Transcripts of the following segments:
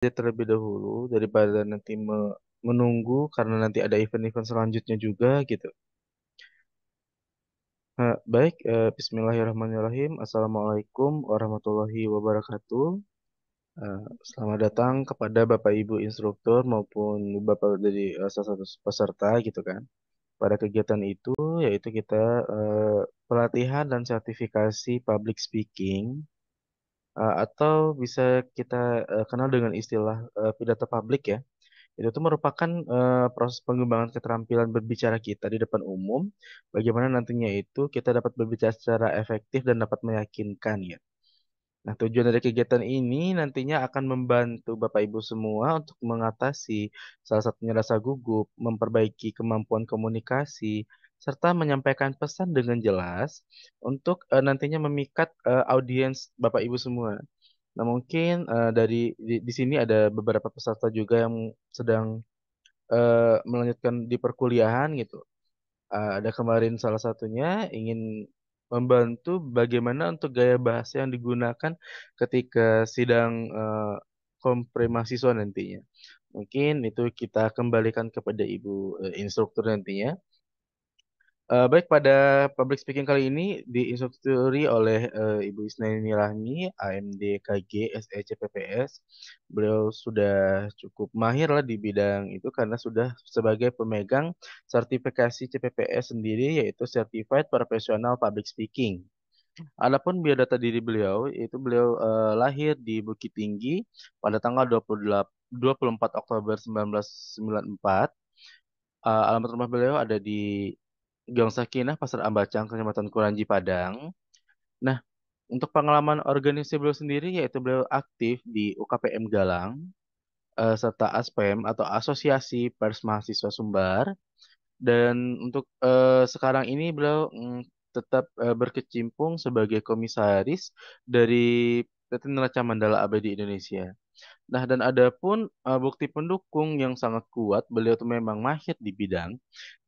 aja terlebih dahulu daripada nanti me- menunggu karena nanti ada event-event selanjutnya juga gitu. Nah, baik, eh, Bismillahirrahmanirrahim. Assalamualaikum warahmatullahi wabarakatuh. Eh, selamat datang kepada Bapak Ibu instruktur maupun Bapak dari eh, salah satu peserta gitu kan. Pada kegiatan itu yaitu kita eh, pelatihan dan sertifikasi public speaking uh, atau bisa kita, uh, kenal dengan istilah, uh, pidato publik ya. Itu tuh merupakan, uh, proses pengembangan keterampilan berbicara kita di depan umum, bagaimana nantinya itu kita dapat berbicara secara efektif dan dapat meyakinkan ya. Nah, tujuan dari kegiatan ini nantinya akan membantu Bapak Ibu semua untuk mengatasi salah satunya rasa gugup, memperbaiki kemampuan komunikasi serta menyampaikan pesan dengan jelas untuk uh, nantinya memikat uh, audiens Bapak Ibu semua. Nah, mungkin uh, dari di, di sini ada beberapa peserta juga yang sedang uh, melanjutkan di perkuliahan gitu. Uh, ada kemarin salah satunya ingin membantu bagaimana untuk gaya bahasa yang digunakan ketika sidang uh, kompre nantinya. Mungkin itu kita kembalikan kepada Ibu uh, instruktur nantinya. Uh, baik, pada public speaking kali ini diinstruksi oleh uh, Ibu Isnaini Rahmi, AMD KG SECPPS. Beliau sudah cukup mahir lah di bidang itu karena sudah sebagai pemegang sertifikasi CPPS sendiri yaitu Certified Professional Public Speaking. Adapun biodata diri beliau, itu beliau uh, lahir di Bukit Tinggi pada tanggal 28, 24 Oktober 1994. Uh, alamat rumah beliau ada di Gang Sakinah, Pasar Ambacang, Kecamatan Kuranji, Padang. Nah, untuk pengalaman organisasi beliau sendiri, yaitu beliau aktif di UKPM Galang, uh, serta ASPEM atau Asosiasi Pers Mahasiswa Sumbar. Dan untuk uh, sekarang ini beliau mm, tetap uh, berkecimpung sebagai komisaris dari PT Neraca Mandala Abadi Indonesia. Nah, dan ada pun uh, bukti pendukung yang sangat kuat, beliau itu memang mahir di bidang,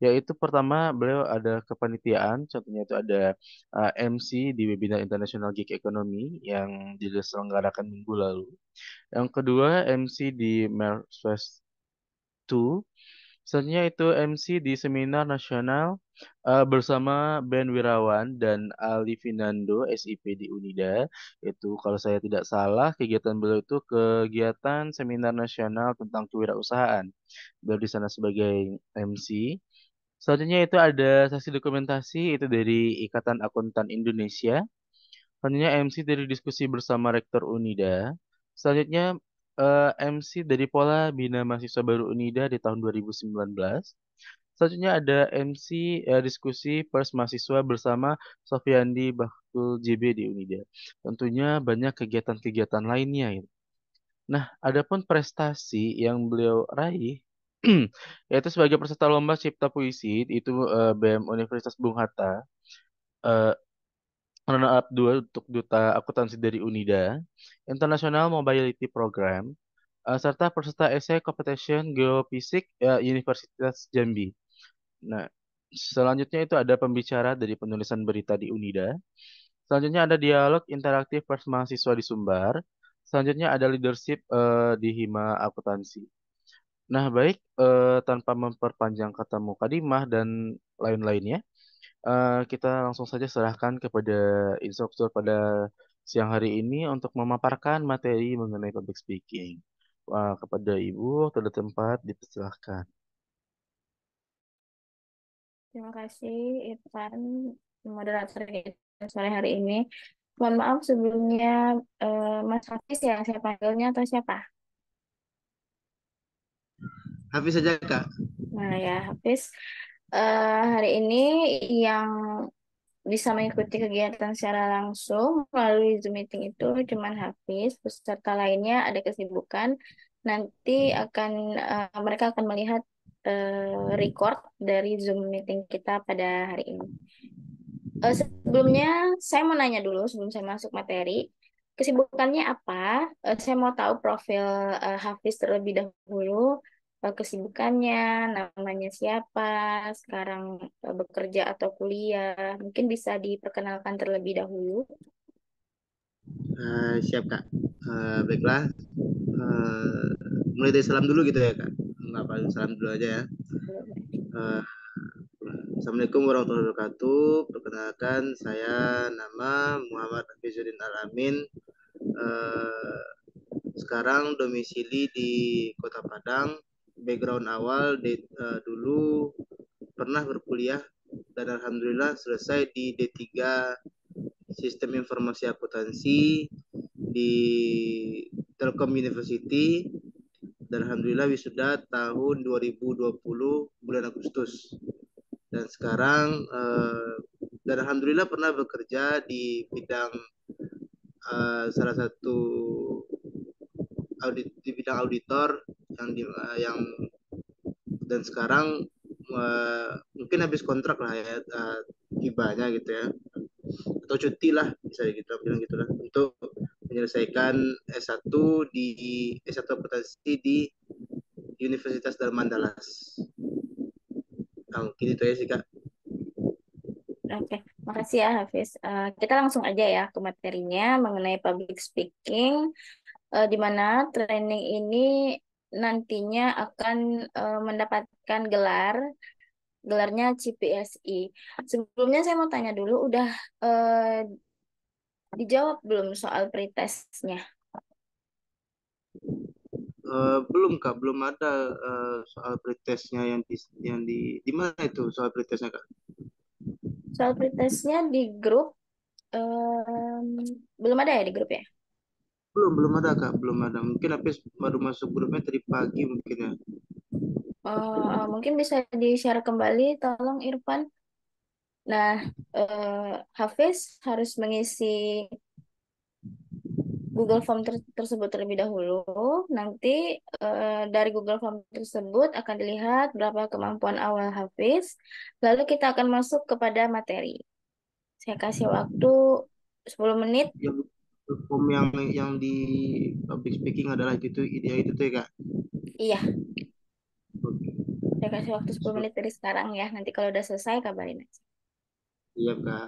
yaitu pertama beliau ada kepanitiaan, contohnya itu ada uh, eh, MC di webinar International Geek Economy yang diselenggarakan minggu lalu. Yang kedua, MC di Merfest 2 Selanjutnya itu MC di seminar nasional uh, bersama Ben Wirawan dan Ali Finando SIP di Unida. Itu kalau saya tidak salah kegiatan beliau itu kegiatan seminar nasional tentang kewirausahaan. Beliau di sana sebagai MC. Selanjutnya itu ada sesi dokumentasi itu dari Ikatan Akuntan Indonesia. Selanjutnya MC dari diskusi bersama Rektor Unida. Selanjutnya uh, eh, MC dari Pola Bina Mahasiswa Baru Unida di tahun 2019. Selanjutnya ada MC uh, eh, diskusi pers mahasiswa bersama Sofiandi Bakul JB di Unida. Tentunya banyak kegiatan-kegiatan lainnya. Ya. Nah, adapun prestasi yang beliau raih yaitu sebagai peserta lomba cipta puisi itu uh, eh, BM Universitas Bung Hatta Uh, runner up 2 untuk duta akuntansi dari Unida, International Mobility Program, uh, serta peserta essay competition geofisik uh, Universitas Jambi. Nah, selanjutnya itu ada pembicara dari penulisan berita di Unida. Selanjutnya ada dialog interaktif pers mahasiswa di Sumbar. Selanjutnya ada leadership uh, di Hima Akuntansi. Nah, baik uh, tanpa memperpanjang kata Mukadimah dan lain-lainnya uh, kita langsung saja serahkan kepada instruktur pada siang hari ini untuk memaparkan materi mengenai public speaking. Wah, eh, kepada Ibu, ada tempat dipersilahkan. Terima kasih, Irfan, moderator sore hari ini. Mohon maaf sebelumnya, eh, Mas Hafiz ya, saya panggilnya atau siapa? Hafiz saja, Kak. Nah ya, Hafiz uh, hari ini yang bisa mengikuti kegiatan secara langsung melalui Zoom meeting itu cuma Hafiz, peserta lainnya ada kesibukan. Nanti hmm. akan uh, mereka akan melihat uh, record dari Zoom meeting kita pada hari ini. Uh, sebelumnya saya mau nanya dulu sebelum saya masuk materi, kesibukannya apa? Uh, saya mau tahu profil uh, Hafiz terlebih dahulu. Eh, kesibukannya, namanya siapa, sekarang eh, bekerja atau kuliah. Mungkin bisa diperkenalkan terlebih dahulu. Uh, siap kak. Uh, baiklah, uh, mulai dari salam dulu gitu ya kak. Nggak paling salam dulu aja ya. Uh, Assalamualaikum warahmatullahi wabarakatuh. Perkenalkan saya nama Muhammad Hafizuddin Alamin. Uh, sekarang domisili di Kota Padang background awal D, uh, eh, dulu pernah berkuliah dan alhamdulillah selesai di D3 Sistem Informasi Akuntansi di Telkom University dan alhamdulillah wisuda tahun 2020 bulan Agustus. Dan sekarang uh, dan alhamdulillah pernah bekerja di bidang uh, salah satu audit di bidang auditor yang di, uh, yang dan sekarang uh, mungkin habis kontrak lah ya uh, gitu ya atau cuti lah bisa gitu bilang gitulah untuk menyelesaikan S1 di S1 akuntansi di Universitas Darmandalas. Dallas. Nah, mungkin itu ya sih kak. Oke, okay. makasih ya Hafiz. Uh, kita langsung aja ya ke materinya mengenai public speaking, uh, di mana training ini nantinya akan uh, mendapatkan gelar gelarnya CPSI. Sebelumnya saya mau tanya dulu, udah uh, dijawab belum soal pretestnya? Uh, belum kak, belum ada uh, soal pretestnya yang di yang di di mana itu soal pretestnya kak? Soal pretestnya di grup um, belum ada ya di grup ya? Belum, belum ada Kak, belum ada. Mungkin habis baru masuk grupnya tadi pagi mungkin ya. Uh, mungkin bisa di-share kembali, tolong Irfan. Nah, uh, Hafiz harus mengisi Google Form ter tersebut terlebih dahulu. Nanti uh, dari Google Form tersebut akan dilihat berapa kemampuan awal Hafiz. Lalu kita akan masuk kepada materi. Saya kasih waktu 10 menit. Ya, hukum yang yang di public speaking adalah itu ide itu tuh ya kak iya saya kasih waktu 10 menit dari sekarang ya nanti kalau udah selesai kabarin aja iya kak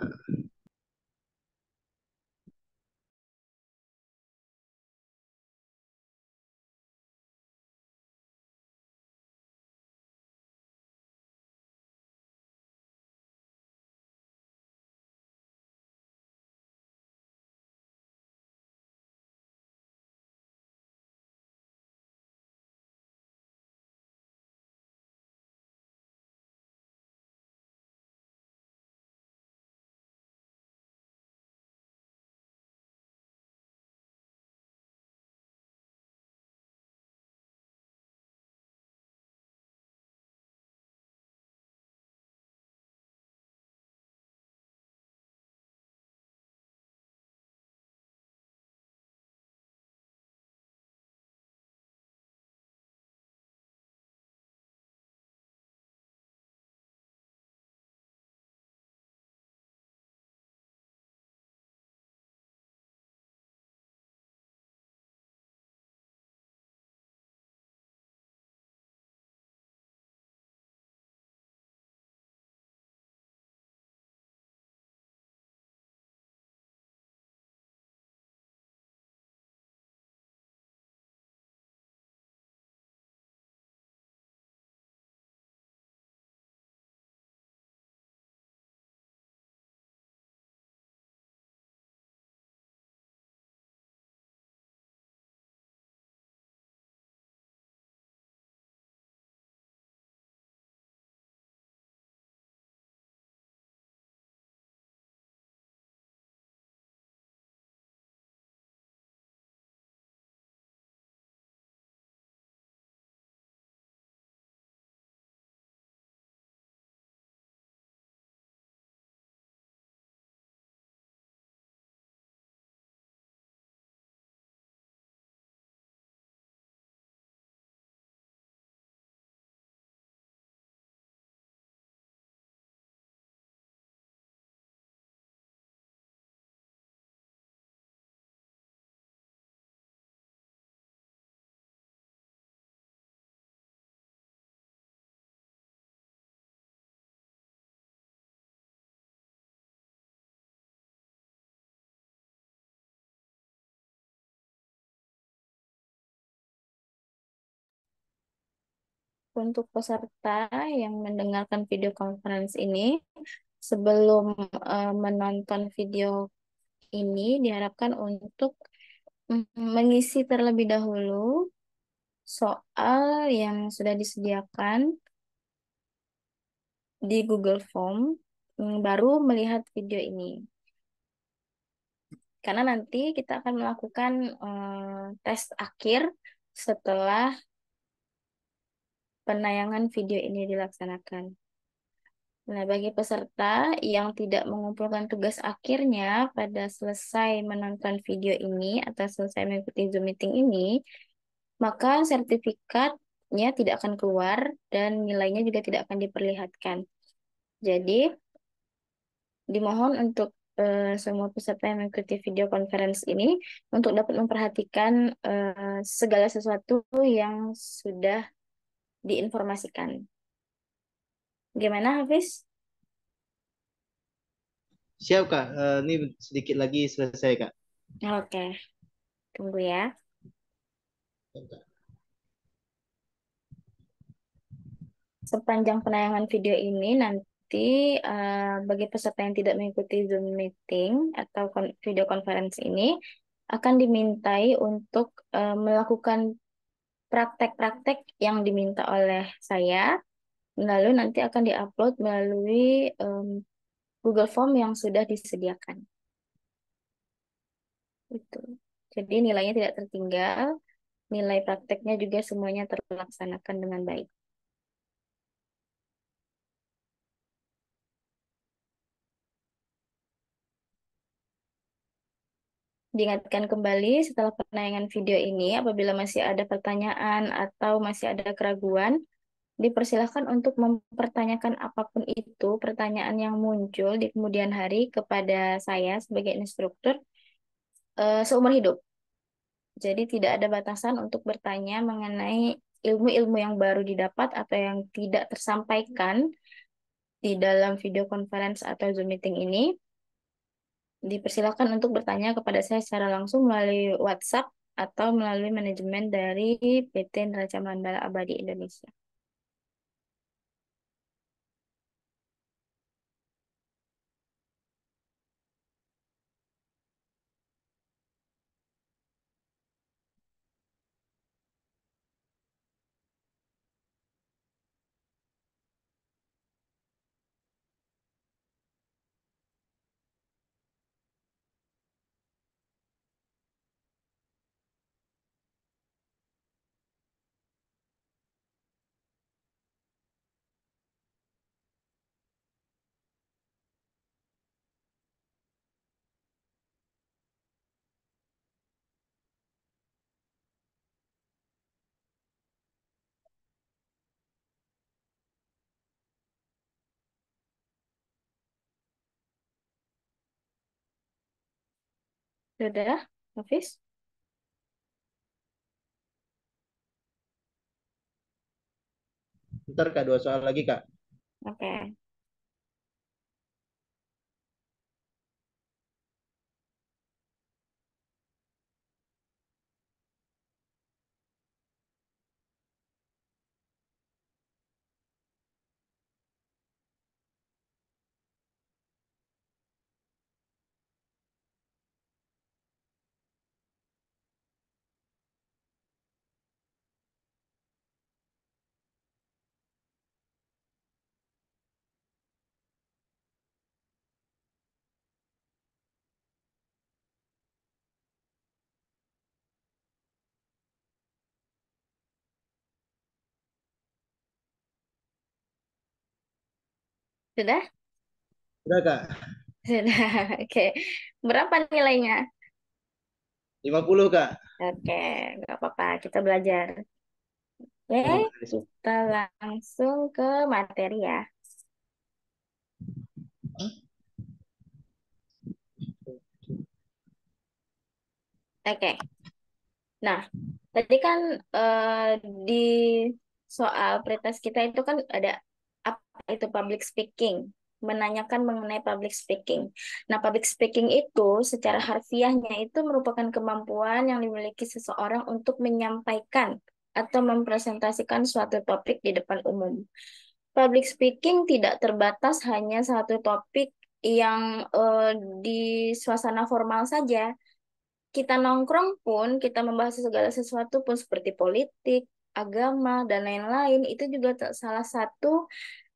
untuk peserta yang mendengarkan video conference ini, sebelum uh, menonton video ini diharapkan untuk mm, mengisi terlebih dahulu soal yang sudah disediakan di Google Form mm, baru melihat video ini. Karena nanti kita akan melakukan uh, tes akhir setelah penayangan video ini dilaksanakan. Nah, bagi peserta yang tidak mengumpulkan tugas akhirnya pada selesai menonton video ini atau selesai mengikuti Zoom meeting ini, maka sertifikatnya tidak akan keluar dan nilainya juga tidak akan diperlihatkan. Jadi, dimohon untuk uh, semua peserta yang mengikuti video conference ini untuk dapat memperhatikan uh, segala sesuatu yang sudah diinformasikan. Gimana Hafiz? Siap Kak, eh, ini sedikit lagi selesai Kak. Oke, tunggu ya. Sepanjang penayangan video ini nanti eh, bagi peserta yang tidak mengikuti Zoom meeting atau video conference ini akan dimintai untuk eh, melakukan praktek-praktek yang diminta oleh saya, lalu nanti akan diupload melalui um, Google Form yang sudah disediakan. Itu. Jadi nilainya tidak tertinggal, nilai prakteknya juga semuanya terlaksanakan dengan baik. diingatkan kembali setelah penayangan video ini apabila masih ada pertanyaan atau masih ada keraguan, dipersilahkan untuk mempertanyakan apapun itu pertanyaan yang muncul di kemudian hari kepada saya sebagai instruktur uh, seumur hidup. Jadi tidak ada batasan untuk bertanya mengenai ilmu-ilmu yang baru didapat atau yang tidak tersampaikan di dalam video conference atau Zoom meeting ini dipersilakan untuk bertanya kepada saya secara langsung melalui WhatsApp atau melalui manajemen dari PT Neraca Mandala Abadi Indonesia. Dadah, Hafiz. Ntar Kak, dua soal lagi Kak. Oke. Okay. Sudah? Sudah, Kak. Sudah, oke. Berapa nilainya? 50, Kak. Oke, okay. nggak apa-apa. Kita belajar. Oke, iya, kita langsung ke materi ya. Oke. Okay. Nah, tadi kan uh, di soal pretest kita itu kan ada itu public speaking menanyakan mengenai public speaking. Nah, public speaking itu secara harfiahnya itu merupakan kemampuan yang dimiliki seseorang untuk menyampaikan atau mempresentasikan suatu topik di depan umum. Public speaking tidak terbatas hanya satu topik yang uh, di suasana formal saja. Kita nongkrong pun, kita membahas segala sesuatu pun seperti politik, agama, dan lain-lain, itu juga salah satu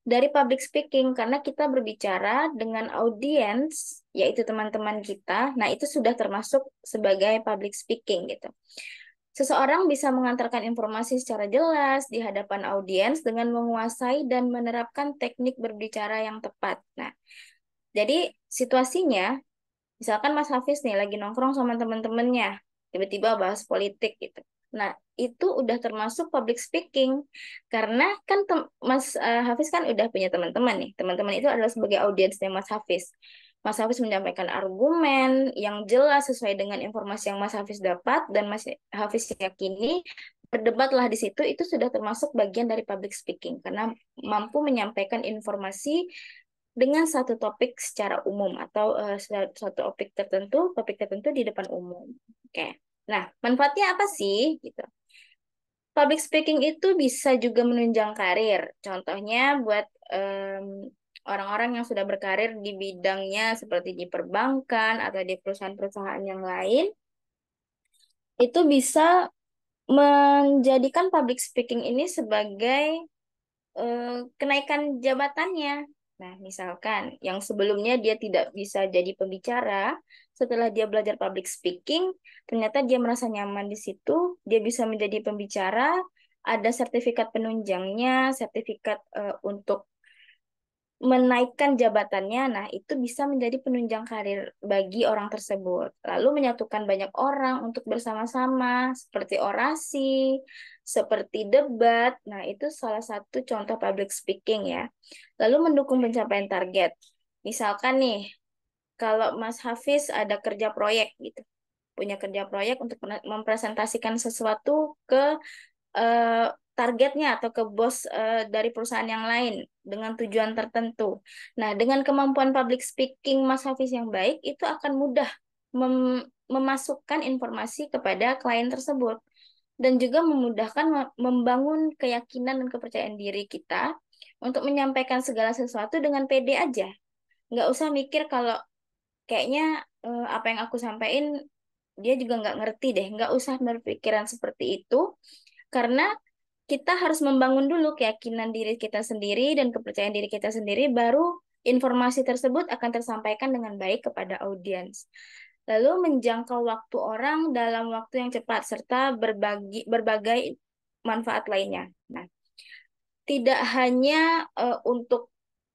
dari public speaking karena kita berbicara dengan audiens yaitu teman-teman kita. Nah, itu sudah termasuk sebagai public speaking gitu. Seseorang bisa mengantarkan informasi secara jelas di hadapan audiens dengan menguasai dan menerapkan teknik berbicara yang tepat. Nah, jadi situasinya misalkan Mas Hafiz nih lagi nongkrong sama teman-temannya, tiba-tiba bahas politik gitu. Nah, itu udah termasuk public speaking karena kan Mas eh, Hafiz kan udah punya teman-teman nih teman-teman itu adalah sebagai audiensnya Mas Hafiz Mas Hafiz menyampaikan argumen yang jelas sesuai dengan informasi yang Mas Hafiz dapat dan Mas Hafiz yakini berdebatlah di situ itu sudah termasuk bagian dari public speaking karena mampu menyampaikan informasi dengan satu topik secara umum atau uh, eh, satu topik tertentu topik tertentu di depan umum. Oke. Okay. Nah, manfaatnya apa sih gitu? public speaking itu bisa juga menunjang karir. Contohnya buat orang orang-orang yang sudah berkarir di bidangnya seperti di perbankan atau di perusahaan-perusahaan yang lain itu bisa menjadikan public speaking ini sebagai uh, kenaikan jabatannya. Nah, misalkan yang sebelumnya dia tidak bisa jadi pembicara, setelah dia belajar public speaking, ternyata dia merasa nyaman di situ, dia bisa menjadi pembicara, ada sertifikat penunjangnya, sertifikat uh, untuk menaikkan jabatannya. Nah, itu bisa menjadi penunjang karir bagi orang tersebut. Lalu menyatukan banyak orang untuk bersama-sama, seperti orasi, seperti debat. Nah, itu salah satu contoh public speaking ya. Lalu mendukung pencapaian target. Misalkan nih, kalau Mas Hafiz ada kerja proyek gitu punya kerja proyek untuk mempresentasikan sesuatu ke uh, targetnya atau ke bos uh, dari perusahaan yang lain dengan tujuan tertentu. Nah, dengan kemampuan public speaking Mas Hafiz yang baik itu akan mudah mem memasukkan informasi kepada klien tersebut dan juga memudahkan membangun keyakinan dan kepercayaan diri kita untuk menyampaikan segala sesuatu dengan pede aja. Nggak usah mikir kalau kayaknya uh, apa yang aku sampaikan dia juga nggak ngerti deh nggak usah berpikiran seperti itu karena kita harus membangun dulu keyakinan diri kita sendiri dan kepercayaan diri kita sendiri baru informasi tersebut akan tersampaikan dengan baik kepada audiens lalu menjangkau waktu orang dalam waktu yang cepat serta berbagi berbagai manfaat lainnya. Nah, tidak hanya uh, untuk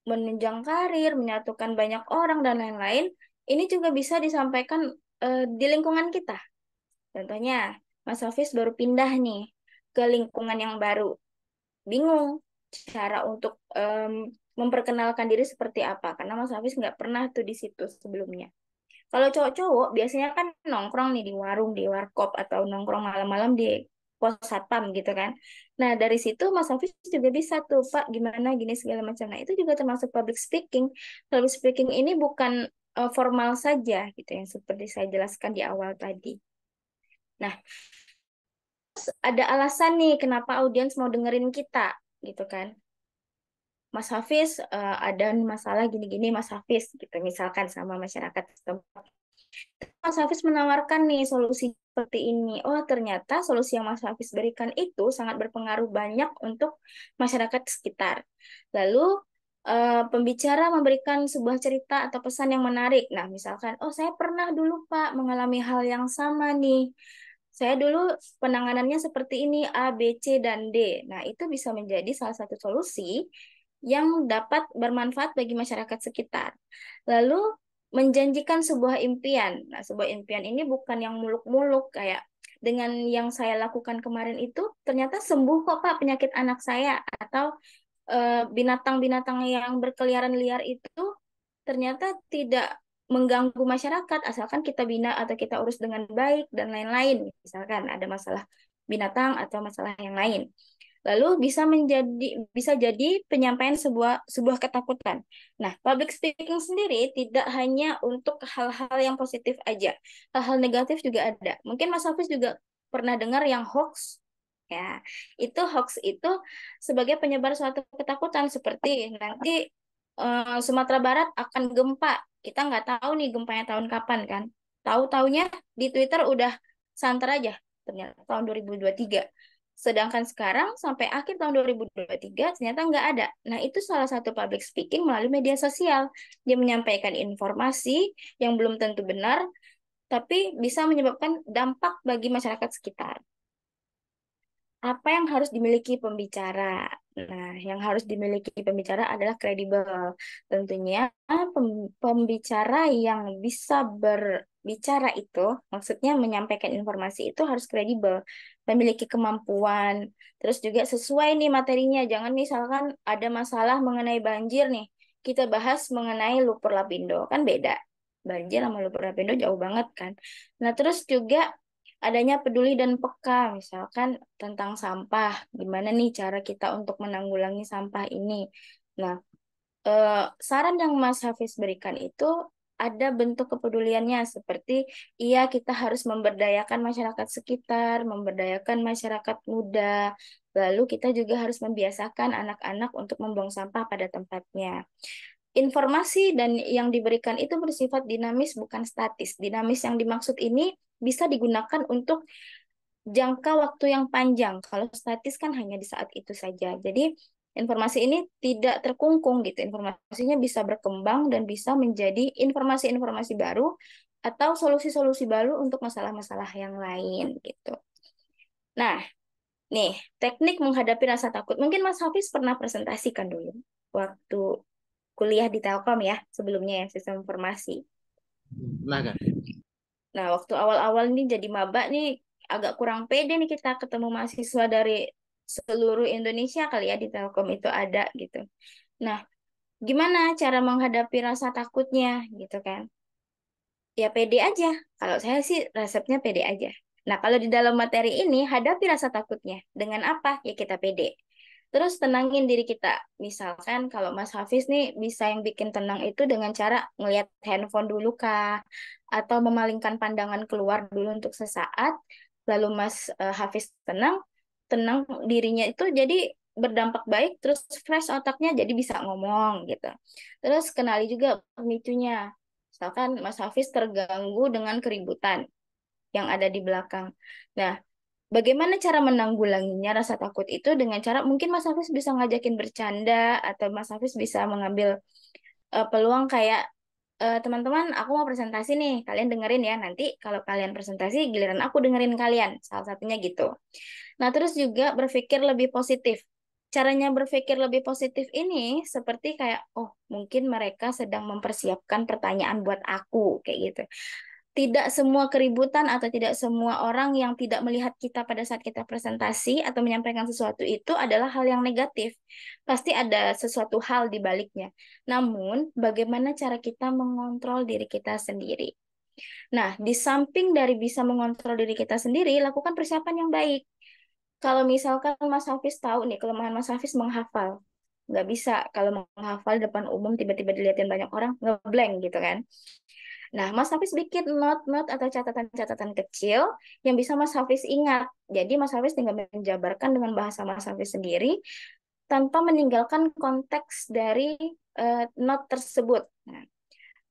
menunjang karir, menyatukan banyak orang dan lain-lain, ini juga bisa disampaikan uh, di lingkungan kita. Contohnya, Mas Hafiz baru pindah nih ke lingkungan yang baru. Bingung cara untuk um, memperkenalkan diri seperti apa. Karena Mas Hafiz nggak pernah tuh di situ sebelumnya. Kalau cowok-cowok biasanya kan nongkrong nih di warung, di warkop, atau nongkrong malam-malam di pos satpam gitu kan. Nah dari situ Mas Hafiz juga bisa tuh Pak gimana gini segala macam. Nah itu juga termasuk public speaking. Public speaking ini bukan uh, formal saja gitu yang seperti saya jelaskan di awal tadi. Nah, ada alasan nih kenapa audiens mau dengerin kita gitu kan. Mas Hafiz uh, ada masalah gini-gini Mas Hafiz gitu misalkan sama masyarakat setempat. Mas Hafiz menawarkan nih solusi seperti ini. Oh, ternyata solusi yang Mas Hafiz berikan itu sangat berpengaruh banyak untuk masyarakat sekitar. Lalu uh, pembicara memberikan sebuah cerita atau pesan yang menarik. Nah, misalkan, oh saya pernah dulu Pak mengalami hal yang sama nih. Saya dulu penanganannya seperti ini A, B, C dan D. Nah, itu bisa menjadi salah satu solusi yang dapat bermanfaat bagi masyarakat sekitar. Lalu menjanjikan sebuah impian. Nah, sebuah impian ini bukan yang muluk-muluk kayak dengan yang saya lakukan kemarin itu ternyata sembuh kok Pak penyakit anak saya atau Eh, binatang-binatang yang berkeliaran liar itu ternyata tidak mengganggu masyarakat asalkan kita bina atau kita urus dengan baik dan lain-lain misalkan ada masalah binatang atau masalah yang lain lalu bisa menjadi bisa jadi penyampaian sebuah sebuah ketakutan nah public speaking sendiri tidak hanya untuk hal-hal yang positif aja hal-hal negatif juga ada mungkin Mas Hafiz juga pernah dengar yang hoax ya itu hoax itu sebagai penyebar suatu ketakutan seperti nanti uh, Sumatera Barat akan gempa kita nggak tahu nih gempanya tahun kapan kan tahu taunya di Twitter udah santer aja ternyata tahun 2023 sedangkan sekarang sampai akhir tahun 2023 ternyata nggak ada nah itu salah satu public speaking melalui media sosial dia menyampaikan informasi yang belum tentu benar tapi bisa menyebabkan dampak bagi masyarakat sekitar apa yang harus dimiliki pembicara? Nah, yang harus dimiliki pembicara adalah kredibel. Tentunya pembicara yang bisa berbicara itu, maksudnya menyampaikan informasi itu harus kredibel, memiliki kemampuan. Terus juga sesuai nih materinya. Jangan misalkan ada masalah mengenai banjir nih, kita bahas mengenai lupur Lapindo, kan beda. Banjir sama lupur Lapindo jauh banget kan. Nah, terus juga adanya peduli dan peka misalkan tentang sampah gimana nih cara kita untuk menanggulangi sampah ini nah eh, saran yang Mas Hafiz berikan itu ada bentuk kepeduliannya seperti iya kita harus memberdayakan masyarakat sekitar, memberdayakan masyarakat muda. Lalu kita juga harus membiasakan anak-anak untuk membuang sampah pada tempatnya. Informasi dan yang diberikan itu bersifat dinamis bukan statis. Dinamis yang dimaksud ini bisa digunakan untuk jangka waktu yang panjang. Kalau statis kan hanya di saat itu saja. Jadi informasi ini tidak terkungkung gitu. Informasinya bisa berkembang dan bisa menjadi informasi-informasi baru atau solusi-solusi baru untuk masalah-masalah yang lain gitu. Nah, nih teknik menghadapi rasa takut. Mungkin Mas Hafiz pernah presentasikan dulu waktu kuliah di Telkom ya sebelumnya ya sistem informasi. Nah, kan? Nah, waktu awal-awal ini jadi maba nih agak kurang pede nih kita ketemu mahasiswa dari seluruh Indonesia kali ya di Telkom itu ada gitu. Nah, gimana cara menghadapi rasa takutnya gitu kan? Ya pede aja. Kalau saya sih resepnya pede aja. Nah, kalau di dalam materi ini hadapi rasa takutnya dengan apa? Ya kita pede. Terus tenangin diri kita. Misalkan kalau Mas Hafiz nih bisa yang bikin tenang itu dengan cara ngelihat handphone dulu kah atau memalingkan pandangan keluar dulu untuk sesaat lalu Mas eh, Hafiz tenang, tenang dirinya itu jadi berdampak baik terus fresh otaknya jadi bisa ngomong gitu. Terus kenali juga pemicunya. Misalkan Mas Hafiz terganggu dengan keributan yang ada di belakang. Nah, bagaimana cara menanggulanginya rasa takut itu dengan cara mungkin Mas Hafiz bisa ngajakin bercanda atau Mas Hafiz bisa mengambil uh, peluang kayak teman eh, teman-teman aku mau presentasi nih kalian dengerin ya nanti kalau kalian presentasi giliran aku dengerin kalian salah satunya gitu. Nah terus juga berpikir lebih positif caranya berpikir lebih positif ini seperti kayak oh mungkin mereka sedang mempersiapkan pertanyaan buat aku kayak gitu tidak semua keributan atau tidak semua orang yang tidak melihat kita pada saat kita presentasi atau menyampaikan sesuatu itu adalah hal yang negatif. Pasti ada sesuatu hal di baliknya. Namun, bagaimana cara kita mengontrol diri kita sendiri? Nah, di samping dari bisa mengontrol diri kita sendiri, lakukan persiapan yang baik. Kalau misalkan Mas Hafiz tahu nih, kelemahan Mas Hafiz menghafal. Nggak bisa kalau menghafal depan umum tiba-tiba dilihatin banyak orang, ngeblank gitu kan. Nah, Mas Hafiz bikin note-note atau catatan-catatan kecil yang bisa Mas Hafiz ingat. Jadi Mas Hafiz tinggal menjabarkan dengan bahasa Mas Hafiz sendiri tanpa meninggalkan konteks dari uh, note tersebut. Nah,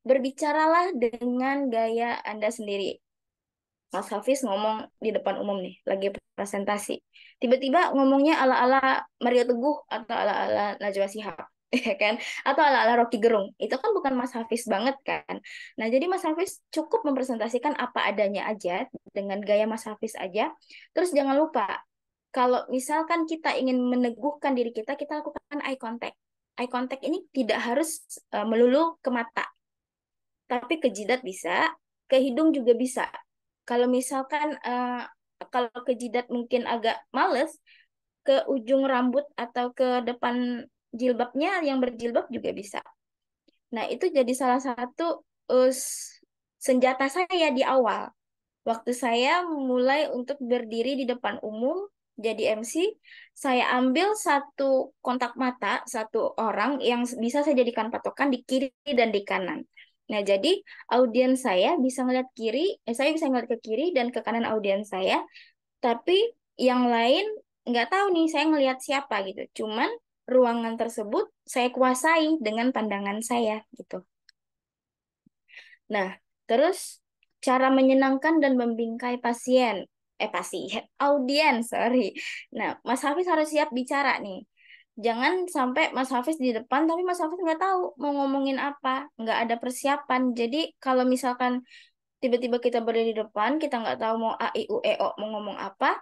berbicaralah dengan gaya Anda sendiri. Mas Hafiz ngomong di depan umum nih, lagi presentasi. Tiba-tiba ngomongnya ala-ala Mario Teguh atau ala-ala Najwa sihab ya kan atau ala-ala Rocky Gerung itu kan bukan Mas Hafiz banget kan nah jadi Mas Hafiz cukup mempresentasikan apa adanya aja dengan gaya Mas Hafiz aja terus jangan lupa kalau misalkan kita ingin meneguhkan diri kita kita lakukan eye contact eye contact ini tidak harus e, melulu ke mata tapi ke jidat bisa ke hidung juga bisa kalau misalkan e, kalau ke jidat mungkin agak males ke ujung rambut atau ke depan jilbabnya yang berjilbab juga bisa. Nah, itu jadi salah satu uh, senjata saya di awal. Waktu saya mulai untuk berdiri di depan umum jadi MC, saya ambil satu kontak mata, satu orang yang bisa saya jadikan patokan di kiri dan di kanan. Nah, jadi audiens saya bisa ngeliat kiri, eh, saya bisa ngeliat ke kiri dan ke kanan audiens saya, tapi yang lain nggak tahu nih saya ngelihat siapa gitu. Cuman ruangan tersebut saya kuasai dengan pandangan saya gitu. Nah, terus cara menyenangkan dan membingkai pasien eh pasien audiens sorry. Nah, Mas Hafiz harus siap bicara nih. Jangan sampai Mas Hafiz di depan tapi Mas Hafiz nggak tahu mau ngomongin apa, nggak ada persiapan. Jadi kalau misalkan tiba-tiba kita berada di depan, kita nggak tahu mau a i u e o mau ngomong apa,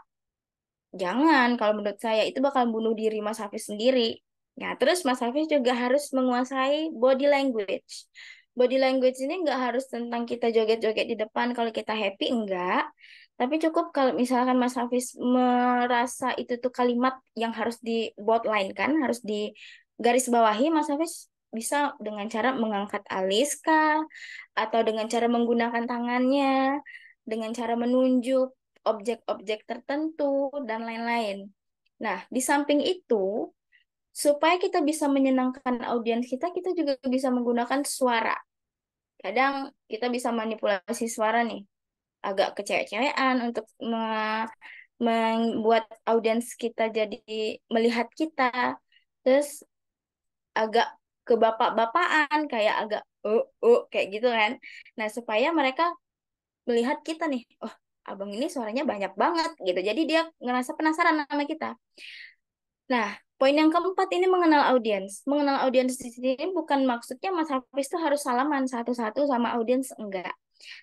Jangan, kalau menurut saya itu bakal bunuh diri Mas Hafiz sendiri. Nah, terus Mas Hafiz juga harus menguasai body language. Body language ini nggak harus tentang kita joget-joget di depan kalau kita happy, enggak. Tapi cukup kalau misalkan Mas Hafiz merasa itu tuh kalimat yang harus di line kan, harus di garis bawahi Mas Hafiz bisa dengan cara mengangkat alis kah atau dengan cara menggunakan tangannya, dengan cara menunjuk objek-objek tertentu, dan lain-lain. Nah, di samping itu, supaya kita bisa menyenangkan audiens kita, kita juga bisa menggunakan suara. Kadang kita bisa manipulasi suara nih, agak kecewa cewekan untuk membuat audiens kita jadi melihat kita. Terus agak ke bapak-bapaan, kayak agak uh, uh, kayak gitu kan. Nah, supaya mereka melihat kita nih, oh abang ini suaranya banyak banget gitu. Jadi dia ngerasa penasaran sama kita. Nah, poin yang keempat ini mengenal audiens. Mengenal audiens di sini bukan maksudnya Mas Hafiz itu harus salaman satu-satu sama audiens, enggak.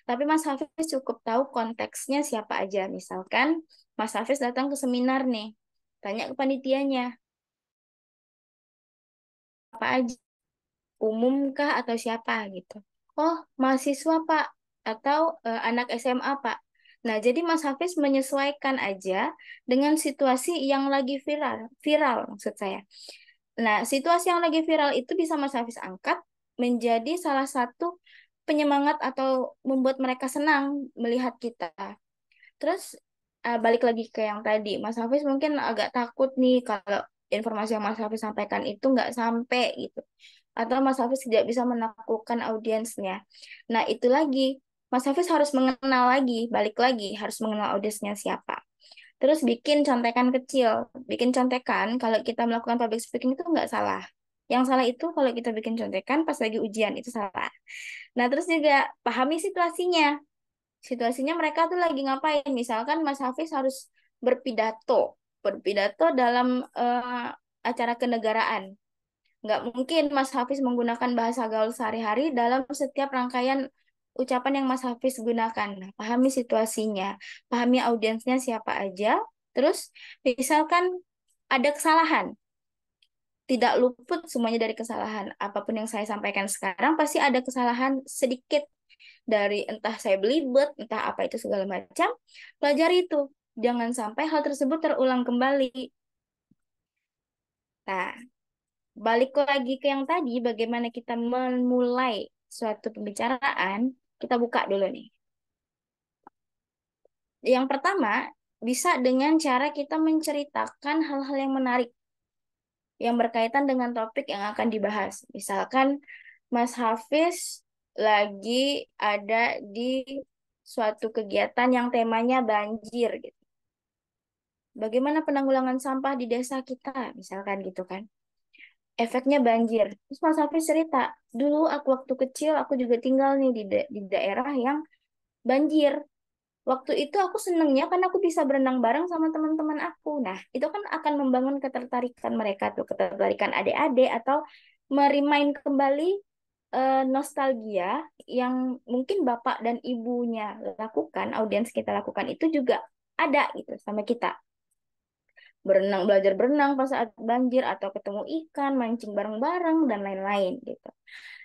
Tapi Mas Hafiz cukup tahu konteksnya siapa aja. Misalkan Mas Hafiz datang ke seminar nih, tanya ke panitianya. Apa aja? Umumkah atau siapa gitu. Oh, mahasiswa Pak atau uh, anak SMA Pak. Nah, jadi Mas Hafiz menyesuaikan aja dengan situasi yang lagi viral, viral maksud saya. Nah, situasi yang lagi viral itu bisa Mas Hafiz angkat menjadi salah satu penyemangat atau membuat mereka senang melihat kita. Terus eh, balik lagi ke yang tadi, Mas Hafiz mungkin agak takut nih kalau informasi yang Mas Hafiz sampaikan itu nggak sampai gitu atau Mas Hafiz tidak bisa menaklukkan audiensnya. Nah, itu lagi Mas Hafiz harus mengenal lagi, balik lagi, harus mengenal audiensnya siapa. Terus bikin contekan kecil. Bikin contekan, kalau kita melakukan public speaking itu nggak salah. Yang salah itu kalau kita bikin contekan pas lagi ujian, itu salah. Nah, terus juga pahami situasinya. Situasinya mereka tuh lagi ngapain. Misalkan Mas Hafiz harus berpidato. Berpidato dalam uh, acara kenegaraan. Nggak mungkin Mas Hafiz menggunakan bahasa gaul sehari-hari dalam setiap rangkaian ucapan yang Mas Hafiz gunakan. pahami situasinya, pahami audiensnya siapa aja. Terus misalkan ada kesalahan, tidak luput semuanya dari kesalahan. Apapun yang saya sampaikan sekarang pasti ada kesalahan sedikit dari entah saya belibet, entah apa itu segala macam. Pelajari itu. Jangan sampai hal tersebut terulang kembali. Nah, balik lagi ke yang tadi, bagaimana kita memulai suatu pembicaraan, kita buka dulu nih. Yang pertama, bisa dengan cara kita menceritakan hal-hal yang menarik yang berkaitan dengan topik yang akan dibahas. Misalkan Mas Hafiz lagi ada di suatu kegiatan yang temanya banjir gitu. Bagaimana penanggulangan sampah di desa kita, misalkan gitu kan efeknya banjir. Terus Mas Alvin cerita, dulu aku waktu kecil aku juga tinggal nih di, da di daerah yang banjir. Waktu itu aku senengnya karena aku bisa berenang bareng sama teman-teman aku. Nah, itu kan akan membangun ketertarikan mereka tuh, ketertarikan adik-adik atau merimain kembali uh, nostalgia yang mungkin bapak dan ibunya lakukan, audiens kita lakukan itu juga ada gitu sama kita berenang belajar berenang pas saat banjir atau ketemu ikan mancing bareng-bareng dan lain-lain gitu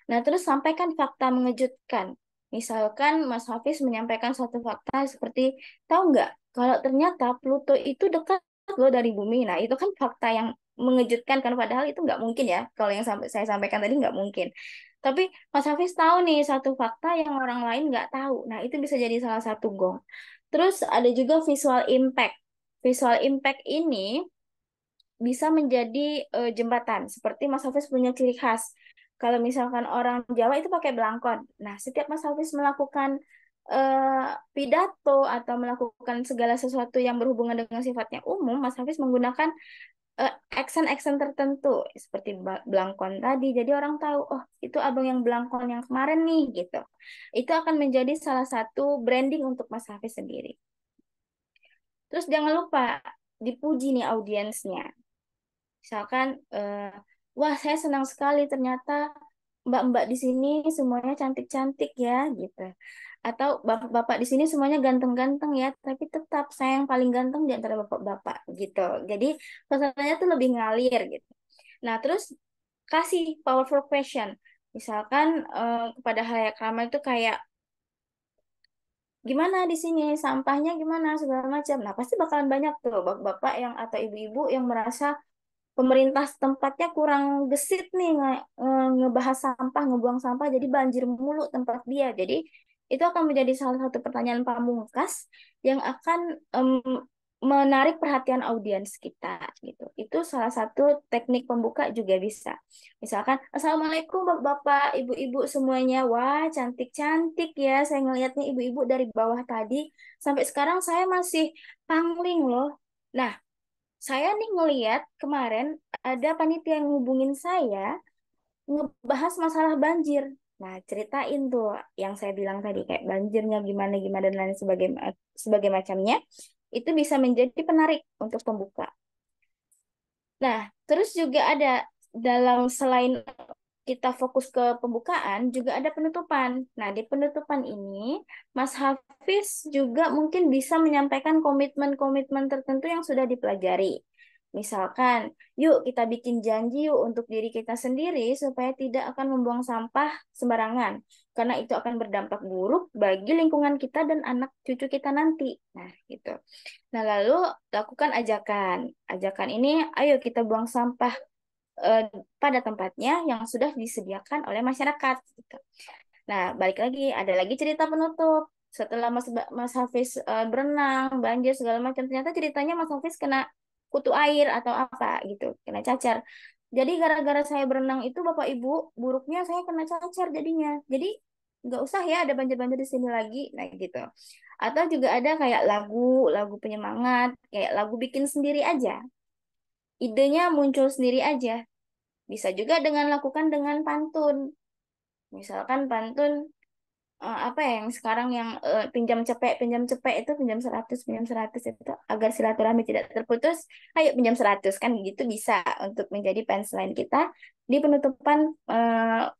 nah terus sampaikan fakta mengejutkan misalkan Mas Hafiz menyampaikan suatu fakta seperti tahu nggak kalau ternyata Pluto itu dekat loh dari bumi nah itu kan fakta yang mengejutkan kan padahal itu nggak mungkin ya kalau yang saya sampaikan tadi nggak mungkin tapi Mas Hafiz tahu nih satu fakta yang orang lain nggak tahu nah itu bisa jadi salah satu gong terus ada juga visual impact visual impact ini bisa menjadi uh, jembatan. Seperti Mas Hafiz punya ciri khas. Kalau misalkan orang Jawa itu pakai belangkon. Nah, setiap Mas Hafiz melakukan uh, pidato atau melakukan segala sesuatu yang berhubungan dengan sifatnya umum, Mas Hafiz menggunakan eh, action-action tertentu seperti belangkon tadi. Jadi orang tahu, oh, itu abang yang belangkon yang kemarin nih gitu. Itu akan menjadi salah satu branding untuk Mas Hafiz sendiri. Terus jangan lupa dipuji nih audiensnya. Misalkan, uh, wah saya senang sekali ternyata mbak-mbak di sini semuanya cantik-cantik ya gitu. Atau bapak-bapak di sini semuanya ganteng-ganteng ya, tapi tetap saya yang paling ganteng di antara bapak-bapak gitu. Jadi pesannya tuh lebih ngalir gitu. Nah terus kasih powerful question misalkan uh, kepada halayak ramai itu kayak gimana di sini sampahnya gimana segala macam. Nah pasti bakalan banyak tuh bapak-bapak yang atau ibu-ibu yang merasa pemerintah setempatnya kurang gesit nih nge ngebahas sampah, ngebuang sampah, jadi banjir mulu tempat dia. Jadi itu akan menjadi salah satu pertanyaan pamungkas yang akan um, menarik perhatian audiens kita gitu. Itu salah satu teknik pembuka juga bisa. Misalkan assalamualaikum bapak-bapak, ibu-ibu semuanya. Wah cantik-cantik ya. Saya ngelihatnya ibu-ibu dari bawah tadi sampai sekarang saya masih pangling loh. Nah saya nih ngelihat kemarin ada panitia yang ngubungin saya ngebahas masalah banjir. Nah, ceritain tuh yang saya bilang tadi kayak banjirnya gimana gimana dan lain sebagainya sebagai macamnya itu bisa menjadi penarik untuk pembuka. Nah, terus juga ada dalam selain kita fokus ke pembukaan juga ada penutupan. Nah, di penutupan ini Mas Hafiz juga mungkin bisa menyampaikan komitmen-komitmen tertentu yang sudah dipelajari. Misalkan, yuk kita bikin janji yuk untuk diri kita sendiri supaya tidak akan membuang sampah sembarangan. Karena itu akan berdampak buruk bagi lingkungan kita dan anak cucu kita nanti. Nah, gitu. Nah, lalu lakukan ajakan. Ajakan ini, ayo kita buang sampah eh, pada tempatnya yang sudah disediakan oleh masyarakat. Gitu. Nah, balik lagi, ada lagi cerita penutup setelah Mas Mas Hafiz uh, berenang, banjir segala macam. Ternyata ceritanya Mas Hafiz kena kutu air atau apa gitu kena cacar jadi gara-gara saya berenang itu bapak ibu buruknya saya kena cacar jadinya jadi nggak usah ya ada banjir-banjir di sini lagi nah gitu atau juga ada kayak lagu lagu penyemangat kayak lagu bikin sendiri aja idenya muncul sendiri aja bisa juga dengan lakukan dengan pantun misalkan pantun Eh, apa ya, yang sekarang yang uh, pinjam cepek pinjam cepek itu pinjam seratus pinjam seratus itu agar silaturahmi tidak terputus ayo pinjam seratus kan gitu bisa untuk menjadi lain kita di penutupan uh,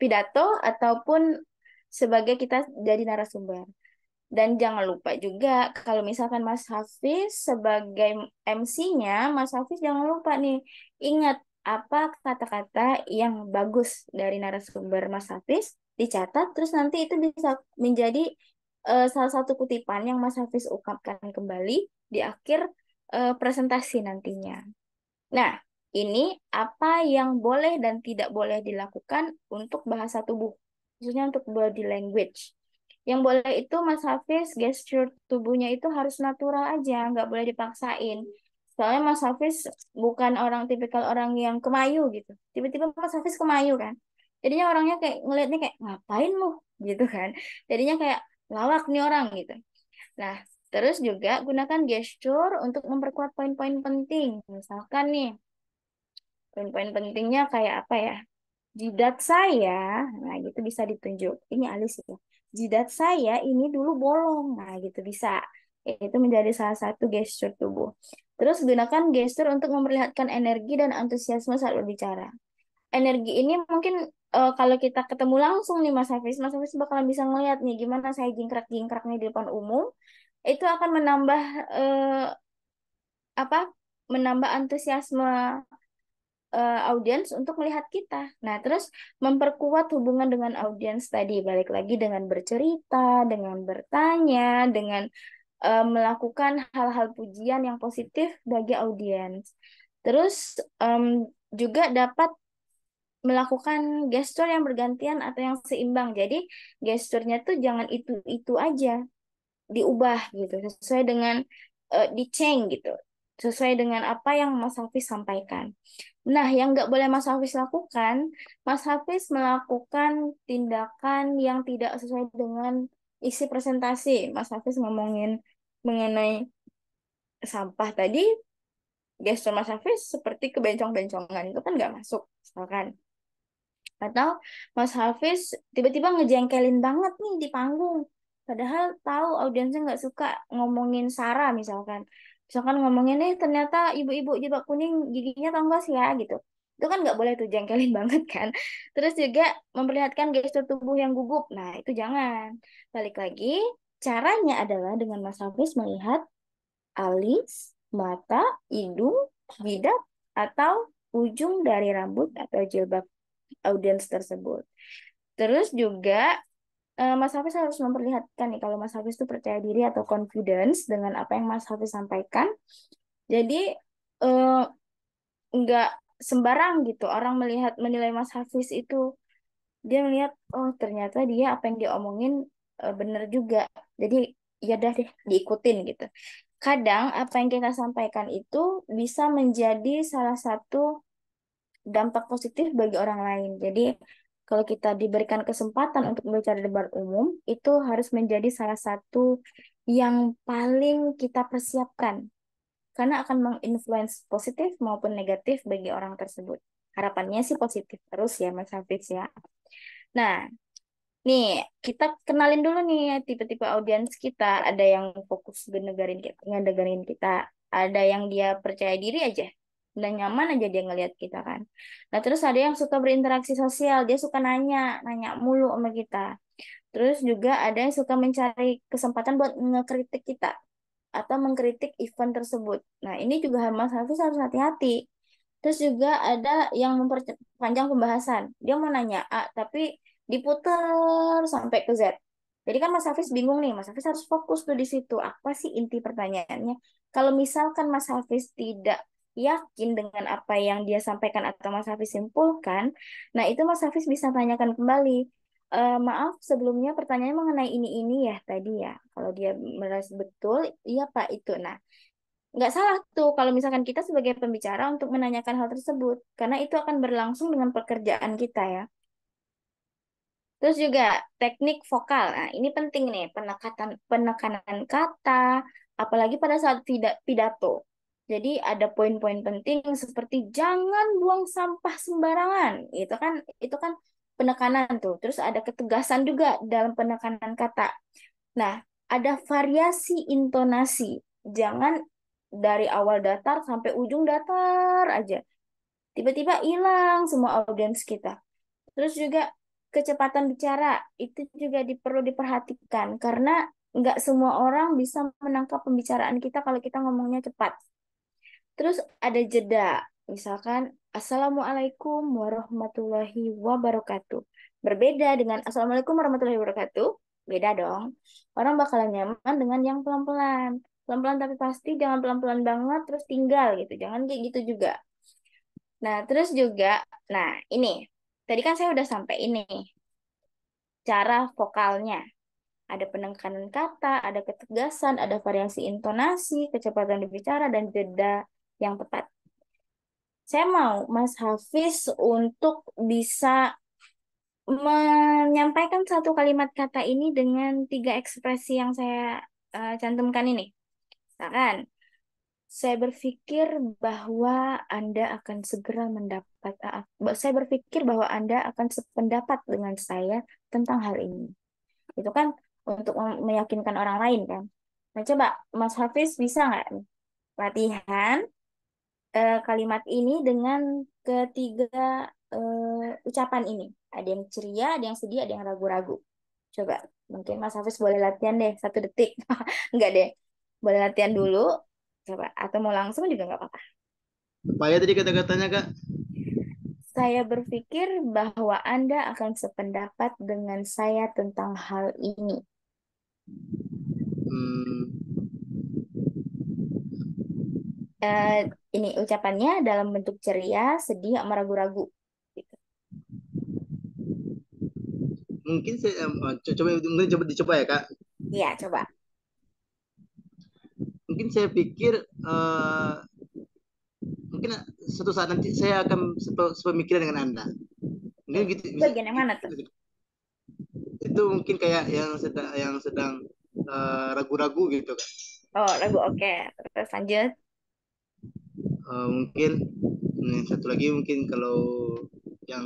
pidato ataupun sebagai kita jadi narasumber dan jangan lupa juga kalau misalkan Mas Hafiz sebagai MC-nya, Mas Hafiz jangan lupa nih ingat apa kata-kata yang bagus dari narasumber Mas Hafiz dicatat terus nanti itu bisa menjadi uh, salah satu kutipan yang Mas Hafiz ungkapkan kembali di akhir uh, presentasi nantinya. Nah, ini apa yang boleh dan tidak boleh dilakukan untuk bahasa tubuh, khususnya untuk body language. Yang boleh itu Mas Hafiz gesture tubuhnya itu harus natural aja, nggak boleh dipaksain. Soalnya Mas Hafiz bukan orang tipikal orang yang kemayu gitu. Tiba-tiba Mas Hafiz kemayu kan jadinya orangnya kayak ngelihatnya kayak ngapain lu gitu kan jadinya kayak lawak nih orang gitu nah terus juga gunakan gesture untuk memperkuat poin-poin penting misalkan nih poin-poin pentingnya kayak apa ya jidat saya nah gitu bisa ditunjuk ini alis ya jidat saya ini dulu bolong nah gitu bisa itu menjadi salah satu gesture tubuh. Terus gunakan gesture untuk memperlihatkan energi dan antusiasme saat berbicara energi ini mungkin uh, kalau kita ketemu langsung nih Mas Hafiz, Mas Hafiz bakalan bisa ngeliat nih gimana saya jingkrak-jingkraknya di depan umum. Itu akan menambah uh, apa? menambah antusiasme uh, audiens untuk melihat kita. Nah, terus memperkuat hubungan dengan audiens tadi balik lagi dengan bercerita, dengan bertanya, dengan uh, melakukan hal-hal pujian yang positif bagi audiens. Terus um, juga dapat melakukan gestur yang bergantian atau yang seimbang. Jadi gesturnya tuh jangan itu-itu aja. Diubah gitu sesuai dengan uh, di change gitu. Sesuai dengan apa yang Mas Hafiz sampaikan. Nah, yang nggak boleh Mas Hafiz lakukan, Mas Hafiz melakukan tindakan yang tidak sesuai dengan isi presentasi. Mas Hafiz ngomongin mengenai sampah tadi, gestur Mas Hafiz seperti kebencong-bencongan itu kan nggak masuk, misalkan. Atau Mas Hafiz tiba-tiba ngejengkelin banget nih di panggung. Padahal tahu audiensnya nggak suka ngomongin Sarah misalkan. Misalkan ngomongin nih eh, ternyata ibu-ibu jebak kuning giginya tonggos ya gitu. Itu kan nggak boleh tuh jengkelin banget kan. Terus juga memperlihatkan gestur tubuh yang gugup. Nah itu jangan. Balik lagi, caranya adalah dengan Mas Hafiz melihat alis, mata, hidung, lidah atau ujung dari rambut atau jilbab audiens tersebut. Terus juga eh, Mas Hafiz harus memperlihatkan nih kalau Mas Hafiz itu percaya diri atau confidence dengan apa yang Mas Hafiz sampaikan. Jadi nggak eh, nggak sembarang gitu orang melihat menilai Mas Hafiz itu dia melihat oh ternyata dia apa yang diomongin eh, benar bener juga. Jadi ya dah deh diikutin gitu. Kadang apa yang kita sampaikan itu bisa menjadi salah satu dampak positif bagi orang lain. Jadi kalau kita diberikan kesempatan untuk berbicara di depan umum, itu harus menjadi salah satu yang paling kita persiapkan. Karena akan menginfluence positif maupun negatif bagi orang tersebut. Harapannya sih positif terus ya Mas Hafiz ya. Nah, nih kita kenalin dulu nih tipe-tipe audiens kita. Ada yang fokus ngedengerin kita, ngedengerin kita. Ada yang dia percaya diri aja dan nyaman aja dia ngelihat kita kan. Nah terus ada yang suka berinteraksi sosial, dia suka nanya, nanya mulu sama kita. Terus juga ada yang suka mencari kesempatan buat ngekritik kita atau mengkritik event tersebut. Nah ini juga Mas Hafiz harus hati-hati. Terus juga ada yang memperpanjang pembahasan. Dia mau nanya A tapi diputar sampai ke Z. Jadi kan Mas Hafiz bingung nih, Mas Hafiz harus fokus tuh di situ. Apa sih inti pertanyaannya? Kalau misalkan Mas Hafiz tidak yakin dengan apa yang dia sampaikan atau Mas Hafiz simpulkan, nah itu Mas Hafiz bisa tanyakan kembali. E, maaf, sebelumnya pertanyaan mengenai ini-ini ya tadi ya. Kalau dia merasa betul, iya Pak itu. Nah, nggak salah tuh kalau misalkan kita sebagai pembicara untuk menanyakan hal tersebut. Karena itu akan berlangsung dengan pekerjaan kita ya. Terus juga teknik vokal. Nah, ini penting nih, penekatan penekanan kata, apalagi pada saat pidato jadi ada poin-poin penting seperti jangan buang sampah sembarangan. Itu kan itu kan penekanan tuh. Terus ada ketegasan juga dalam penekanan kata. Nah, ada variasi intonasi. Jangan dari awal datar sampai ujung datar aja. Tiba-tiba hilang semua audiens kita. Terus juga kecepatan bicara itu juga perlu diperhatikan karena nggak semua orang bisa menangkap pembicaraan kita kalau kita ngomongnya cepat Terus ada jeda, misalkan Assalamualaikum warahmatullahi wabarakatuh. Berbeda dengan Assalamualaikum warahmatullahi wabarakatuh, beda dong. Orang bakalan nyaman dengan yang pelan-pelan. Pelan-pelan tapi pasti, jangan pelan-pelan banget terus tinggal gitu. Jangan kayak gitu juga. Nah, terus juga, nah ini, tadi kan saya udah sampai ini. Cara vokalnya. Ada penekanan kata, ada ketegasan, ada variasi intonasi, kecepatan berbicara, dan jeda yang tepat. Saya mau Mas Hafiz untuk bisa menyampaikan satu kalimat kata ini dengan tiga ekspresi yang saya uh, cantumkan ini. Misalkan, saya berpikir bahwa Anda akan segera mendapat, uh, saya berpikir bahwa Anda akan sependapat dengan saya tentang hal ini. Itu kan untuk meyakinkan orang lain kan. Nah coba Mas Hafiz bisa nggak latihan uh, kalimat ini dengan ketiga uh, ucapan ini. Ada yang ceria, ada yang sedih, ada yang ragu-ragu. Coba, mungkin Mas Hafiz boleh latihan deh, satu detik. Enggak deh, boleh latihan dulu. Coba, atau mau langsung juga nggak apa-apa. Supaya tadi kata-katanya, Kak? Saya berpikir bahwa Anda akan sependapat dengan saya tentang hal ini. Hmm. Uh, ini ucapannya dalam bentuk ceria, sedih, meragu-ragu. ragu gitu. Mungkin saya um, oh, coba mungkin coba dicoba ya kak. Iya coba. Mungkin saya pikir uh, mungkin suatu saat nanti saya akan sepemikiran dengan anda. Mungkin gitu. Bagian yang mana tuh? Itu mungkin kayak yang sedang yang sedang eh, ragu-ragu uh, gitu kak. Oh ragu oke okay. terus lanjut uh, mungkin hmm, yang satu lagi mungkin kalau yang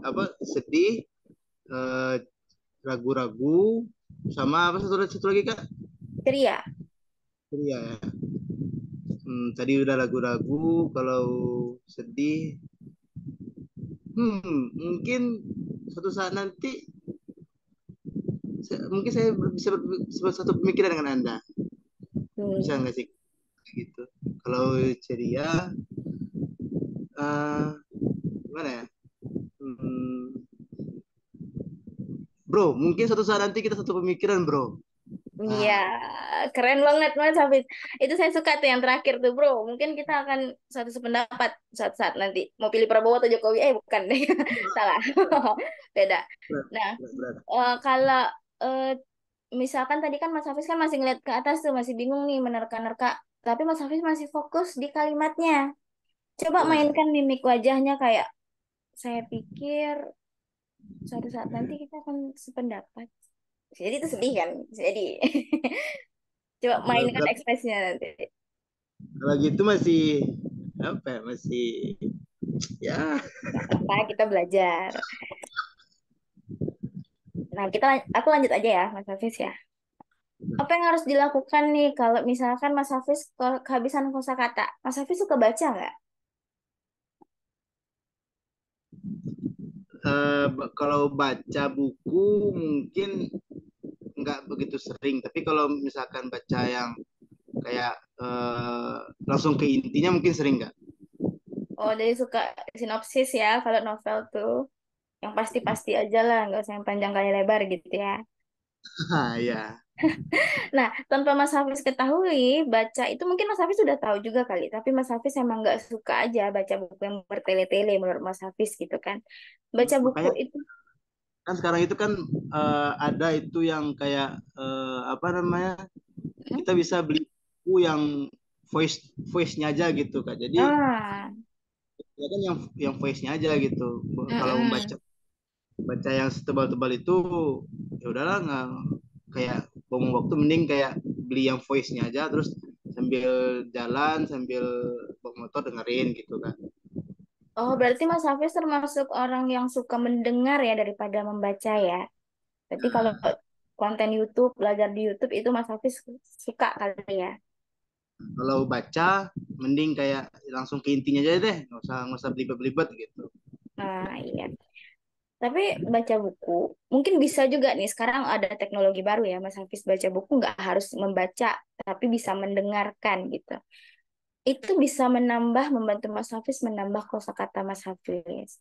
apa sedih ragu eh, ragu-ragu sama apa satu lagi satu lagi kak ceria ceria ya hmm, tadi udah ragu-ragu kalau sedih hmm mungkin suatu saat nanti mungkin saya bisa satu pemikiran dengan anda hmm. bisa nggak sih gitu kalau ceria uh, gimana ya hmm, bro mungkin suatu saat nanti kita satu pemikiran bro Iya, keren banget Mas Hafiz. Itu saya suka tuh yang terakhir tuh bro. Mungkin kita akan satu sependapat saat saat nanti. Mau pilih Prabowo atau Jokowi? Eh bukan deh, salah. Beda. Nah, eh, kalau eh, misalkan tadi kan Mas Hafiz kan masih ngeliat ke atas tuh, masih bingung nih menerka-nerka tapi Mas Hafiz masih fokus di kalimatnya. Coba mainkan mimik wajahnya kayak saya pikir suatu saat iya. nanti kita akan sependapat. Jadi itu sedih kan? Jadi coba mainkan ekspresinya nanti. Kalau gitu masih apa? Ya, masih ya. Apa kita belajar. Nah, kita aku lanjut aja ya, Mas Hafiz ya. Hmm. apa yang harus dilakukan nih kalau misalkan Mas Hafiz kehabisan kosakata? Mas Hafiz suka baca nggak? Uh, kalau baca buku mungkin nggak begitu sering, tapi kalau misalkan baca yang kayak uh, langsung ke intinya mungkin sering nggak? Oh, jadi suka sinopsis ya kalau novel tuh. Yang pasti-pasti aja lah, nggak usah yang panjang kali lebar gitu ya. Iya. nah, tanpa Mas Hafiz ketahui, baca itu mungkin Mas Hafiz sudah tahu juga kali, tapi Mas Hafiz emang nggak suka aja baca buku yang bertele-tele menurut Mas Hafiz gitu kan. Baca iya, buku Makanya, itu kan sekarang itu kan uh, ada itu yang kayak uh, apa namanya? Hmm? Kita bisa beli buku yang voice voice-nya aja gitu, Kak. Jadi ah. Ya kan yang yang voice-nya aja gitu. Hmm. Kalau membaca baca yang setebal-tebal itu ya udahlah nggak kayak bom waktu mending kayak beli yang voice-nya aja terus sambil jalan sambil bawa motor dengerin gitu kan. Oh, berarti Mas Hafiz termasuk orang yang suka mendengar ya daripada membaca ya. Berarti hmm. kalau konten YouTube, belajar di YouTube itu Mas Hafiz suka kali ya. Kalau baca, mending kayak langsung ke intinya aja deh, nggak usah nggak usah belibet-belibet gitu. Nah, iya. Tapi baca buku, mungkin bisa juga nih sekarang ada teknologi baru ya Mas Hafiz baca buku nggak harus membaca tapi bisa mendengarkan gitu. Itu bisa menambah membantu Mas Hafiz menambah kosakata Mas Hafiz.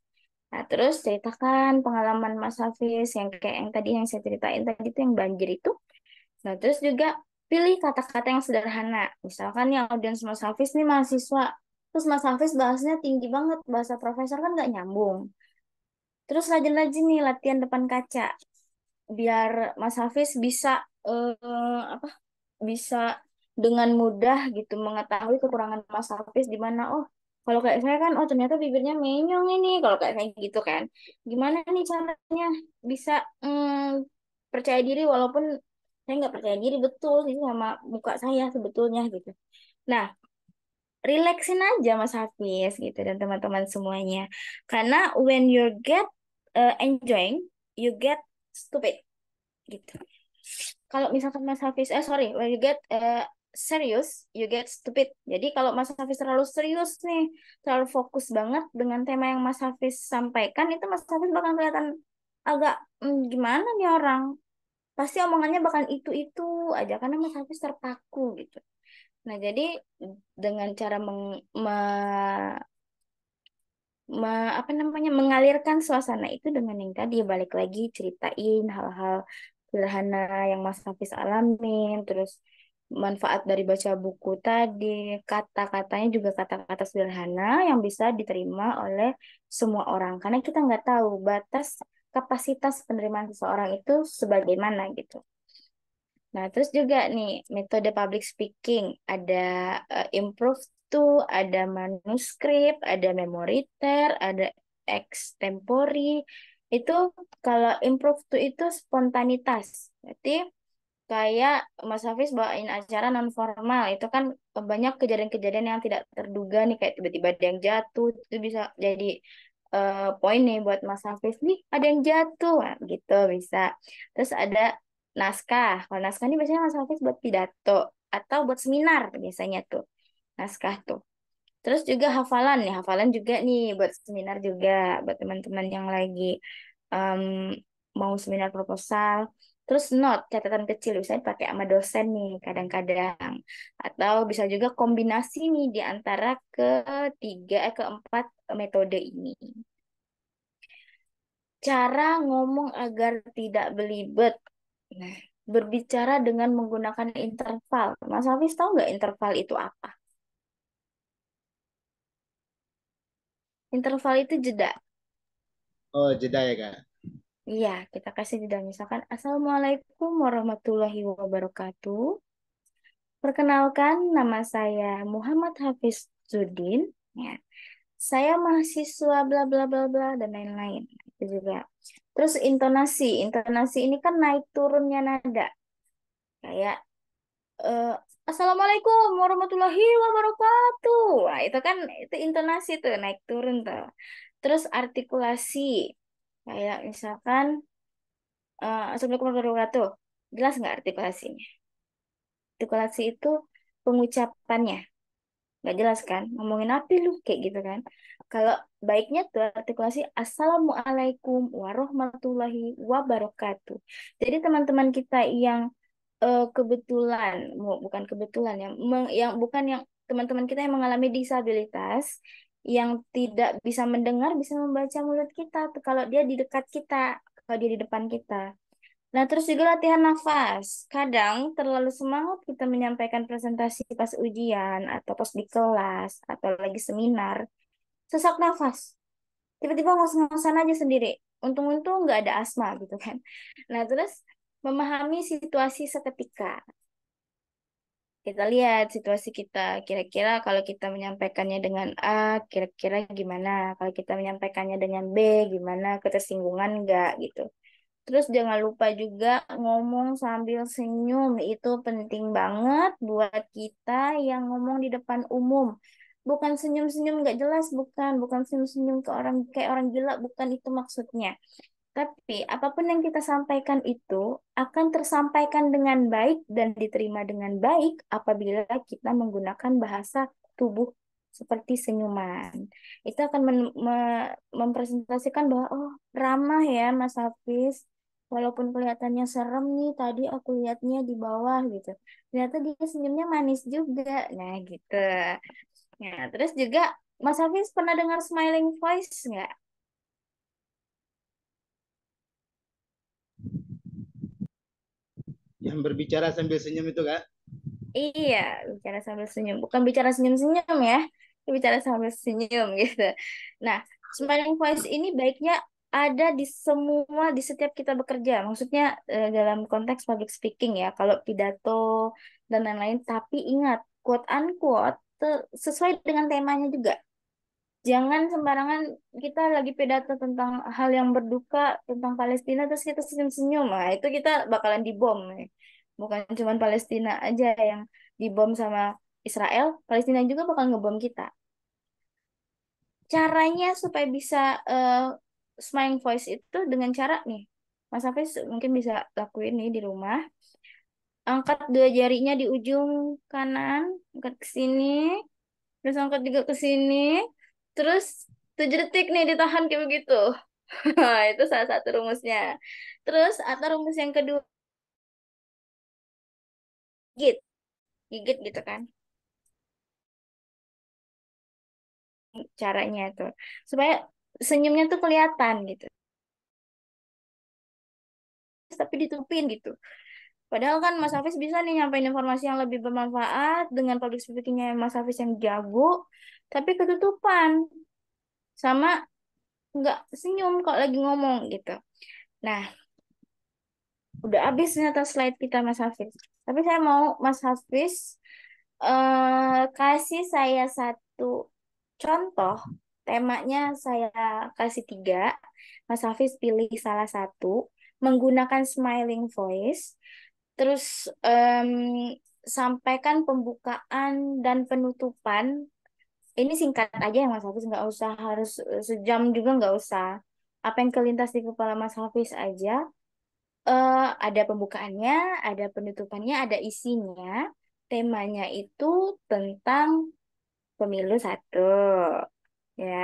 Nah, terus ceritakan pengalaman Mas Hafiz yang kayak yang tadi yang saya ceritain tadi itu yang banjir itu. Nah, terus juga pilih kata-kata yang sederhana. Misalkan yang audiens Mas Hafiz nih mahasiswa, terus Mas Hafiz bahasnya tinggi banget, bahasa profesor kan nggak nyambung Terus rajin-rajin nih latihan depan kaca biar Mas Hafiz bisa eh, apa? Bisa dengan mudah gitu mengetahui kekurangan Mas Hafiz di mana oh kalau kayak saya kan oh ternyata bibirnya menyong ini kalau kayak kayak gitu kan gimana nih caranya bisa mm, percaya diri walaupun saya nggak percaya diri betul sih sama muka saya sebetulnya gitu nah relaxin aja Mas Hafiz gitu dan teman-teman semuanya. Karena when you get uh, enjoying, you get stupid. Gitu. Kalau misalkan Mas Hafiz, eh sorry, when you get uh, serious, you get stupid. Jadi kalau Mas Hafiz terlalu serius nih, terlalu fokus banget dengan tema yang Mas Hafiz sampaikan, itu Mas Hafiz bakal kelihatan agak hmm, gimana nih orang. Pasti omongannya bakal itu-itu aja, karena Mas Hafiz terpaku gitu. Nah, jadi dengan cara meng, me, me, apa namanya mengalirkan suasana itu dengan yang tadi balik lagi ceritain hal-hal sederhana yang Mas Hafiz alamin terus manfaat dari baca buku tadi kata-katanya juga kata-kata sederhana yang bisa diterima oleh semua orang karena kita nggak tahu batas kapasitas penerimaan seseorang itu sebagaimana gitu. Nah, terus juga nih metode public speaking ada uh, improve itu ada manuskrip, ada memoriter, ada extempori. Itu kalau improve to itu spontanitas. Berarti kayak Mas Hafiz bawain acara non formal itu kan banyak kejadian-kejadian yang tidak terduga nih kayak tiba-tiba ada yang jatuh itu bisa jadi uh, poin nih buat Mas Hafiz nih ada yang jatuh nah, gitu bisa terus ada naskah kalau naskah ini biasanya Mas Hafiz buat pidato atau buat seminar biasanya tuh naskah tuh. Terus juga hafalan nih, hafalan juga nih buat seminar juga buat teman-teman yang lagi um, mau seminar proposal. Terus not catatan kecil bisa pakai sama dosen nih kadang-kadang atau bisa juga kombinasi nih di antara ketiga eh, keempat metode ini. Cara ngomong agar tidak belibet. Nah, berbicara dengan menggunakan interval. Mas Hafiz tahu nggak interval itu apa? Interval itu jeda. Oh, jeda ya, Kak? Iya, kita kasih jeda. Misalkan, Assalamualaikum warahmatullahi wabarakatuh. Perkenalkan, nama saya Muhammad Hafiz Zudin. Ya. Saya mahasiswa bla bla bla bla dan lain-lain. Itu juga. Terus intonasi. Intonasi ini kan naik turunnya nada. Kayak, uh, Assalamualaikum warahmatullahi wabarakatuh. Nah, itu kan itu intonasi tuh naik turun tuh. Terus artikulasi kayak misalkan uh, eh, Assalamualaikum warahmatullahi wabarakatuh. Jelas nggak artikulasinya? Artikulasi itu pengucapannya. Nggak jelas kan? Ngomongin api lu kayak gitu kan? Kalau baiknya tuh artikulasi Assalamualaikum warahmatullahi wabarakatuh. Jadi teman-teman kita yang uh, kebetulan bukan kebetulan ya meng, yang bukan yang teman-teman kita yang mengalami disabilitas yang tidak bisa mendengar bisa membaca mulut kita kalau dia di dekat kita kalau dia di depan kita nah terus juga latihan nafas kadang terlalu semangat kita menyampaikan presentasi pas ujian atau pas di kelas atau lagi seminar sesak nafas tiba-tiba ngos-ngosan aja sendiri untung-untung nggak ada asma gitu kan nah terus memahami situasi seketika. Kita lihat situasi kita, kira-kira kalau kita menyampaikannya dengan A, kira-kira gimana? Kalau kita menyampaikannya dengan B, gimana? Ketersinggungan enggak gitu. Terus jangan lupa juga ngomong sambil senyum. Itu penting banget buat kita yang ngomong di depan umum. Bukan senyum-senyum nggak jelas, bukan. Bukan senyum-senyum ke orang kayak orang gila, bukan itu maksudnya. Tapi apapun yang kita sampaikan itu akan tersampaikan dengan baik dan diterima dengan baik apabila kita menggunakan bahasa tubuh seperti senyuman. Itu akan me- mempresentasikan bahwa oh ramah ya Mas Hafiz. Walaupun kelihatannya serem nih tadi aku lihatnya di bawah gitu. Ternyata dia senyumnya manis juga. Nah, gitu. Nah, terus juga Mas Hafiz pernah dengar smiling voice nggak? Yang berbicara sambil senyum itu kak? Iya, bicara sambil senyum. Bukan bicara senyum-senyum ya, bicara sambil senyum gitu. Nah, smiling voice ini baiknya ada di semua di setiap kita bekerja. Maksudnya eh, dalam konteks public speaking ya, kalau pidato dan lain-lain. Tapi ingat, quote unquote sesuai dengan temanya juga jangan sembarangan kita lagi pidato tentang hal yang berduka tentang Palestina terus kita senyum-senyum nah itu kita bakalan dibom eh. bukan cuma Palestina aja yang dibom sama Israel Palestina juga bakal ngebom kita caranya supaya bisa uh, eh, smiling voice itu dengan cara nih Mas Hafiz mungkin bisa lakuin nih di rumah angkat dua jarinya di ujung kanan angkat ke sini terus angkat juga ke sini Terus tujuh detik nih ditahan kayak begitu. itu salah satu rumusnya. Terus atau rumus yang kedua gigit. Gigit gitu kan. Caranya itu supaya senyumnya tuh kelihatan gitu. Tapi ditutupin gitu. Padahal kan Mas Hafiz bisa nih nyampein informasi yang lebih bermanfaat dengan public speakingnya Mas Hafiz yang jago tapi ketutupan sama nggak senyum kok lagi ngomong gitu. Nah, udah habis ternyata slide kita Mas Hafiz. Tapi saya mau Mas Hafiz eh, kasih saya satu contoh temanya saya kasih tiga. Mas Hafiz pilih salah satu menggunakan smiling voice. Terus um, sampaikan pembukaan dan penutupan ini singkat aja ya Mas Hafiz nggak usah harus eh, sejam juga nggak usah apa yang kelintas di kepala Mas Hafiz aja uh, ada pembukaannya ada penutupannya ada isinya temanya itu tentang pemilu satu ya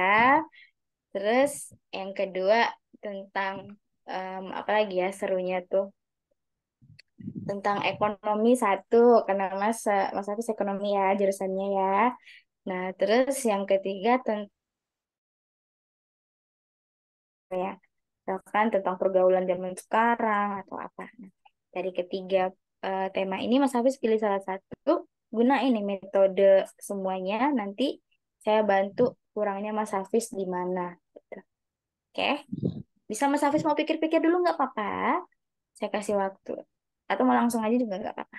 terus yang kedua tentang um, apa lagi ya serunya tuh tentang ekonomi satu karena mas eh, mas Hafiz ekonomi ya jurusannya ya Nah, terus yang ketiga tentang ya, misalkan tentang pergaulan zaman sekarang atau apa. Nah, dari ketiga uh, tema ini Mas Hafiz pilih salah satu, gunain ini metode semuanya nanti saya bantu kurangnya Mas Hafiz di mana gitu. Oke. Bisa Mas Hafiz mau pikir-pikir dulu nggak apa-apa. Saya kasih waktu. Atau mau langsung aja juga nggak apa-apa.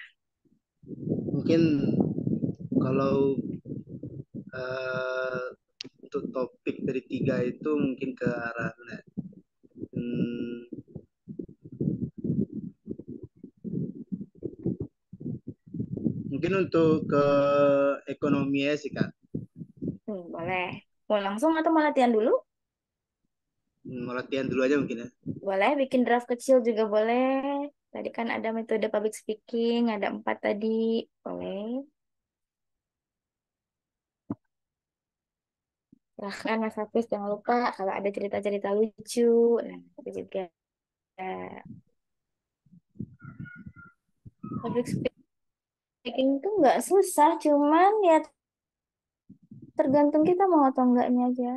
Mungkin kalau uh, untuk topik dari tiga itu mungkin ke arah mana? Hmm, mungkin untuk ke ekonomi ya sih kak. Hmm, boleh. Mau langsung atau mau latihan dulu? Hmm, mau latihan dulu aja mungkin ya. Boleh, bikin draft kecil juga boleh. Tadi kan ada metode public speaking, ada empat tadi. Boleh. silahkan Mas Hafiz jangan lupa kalau ada cerita-cerita lucu nah itu juga public speaking itu nggak susah cuman ya tergantung kita mau atau enggaknya aja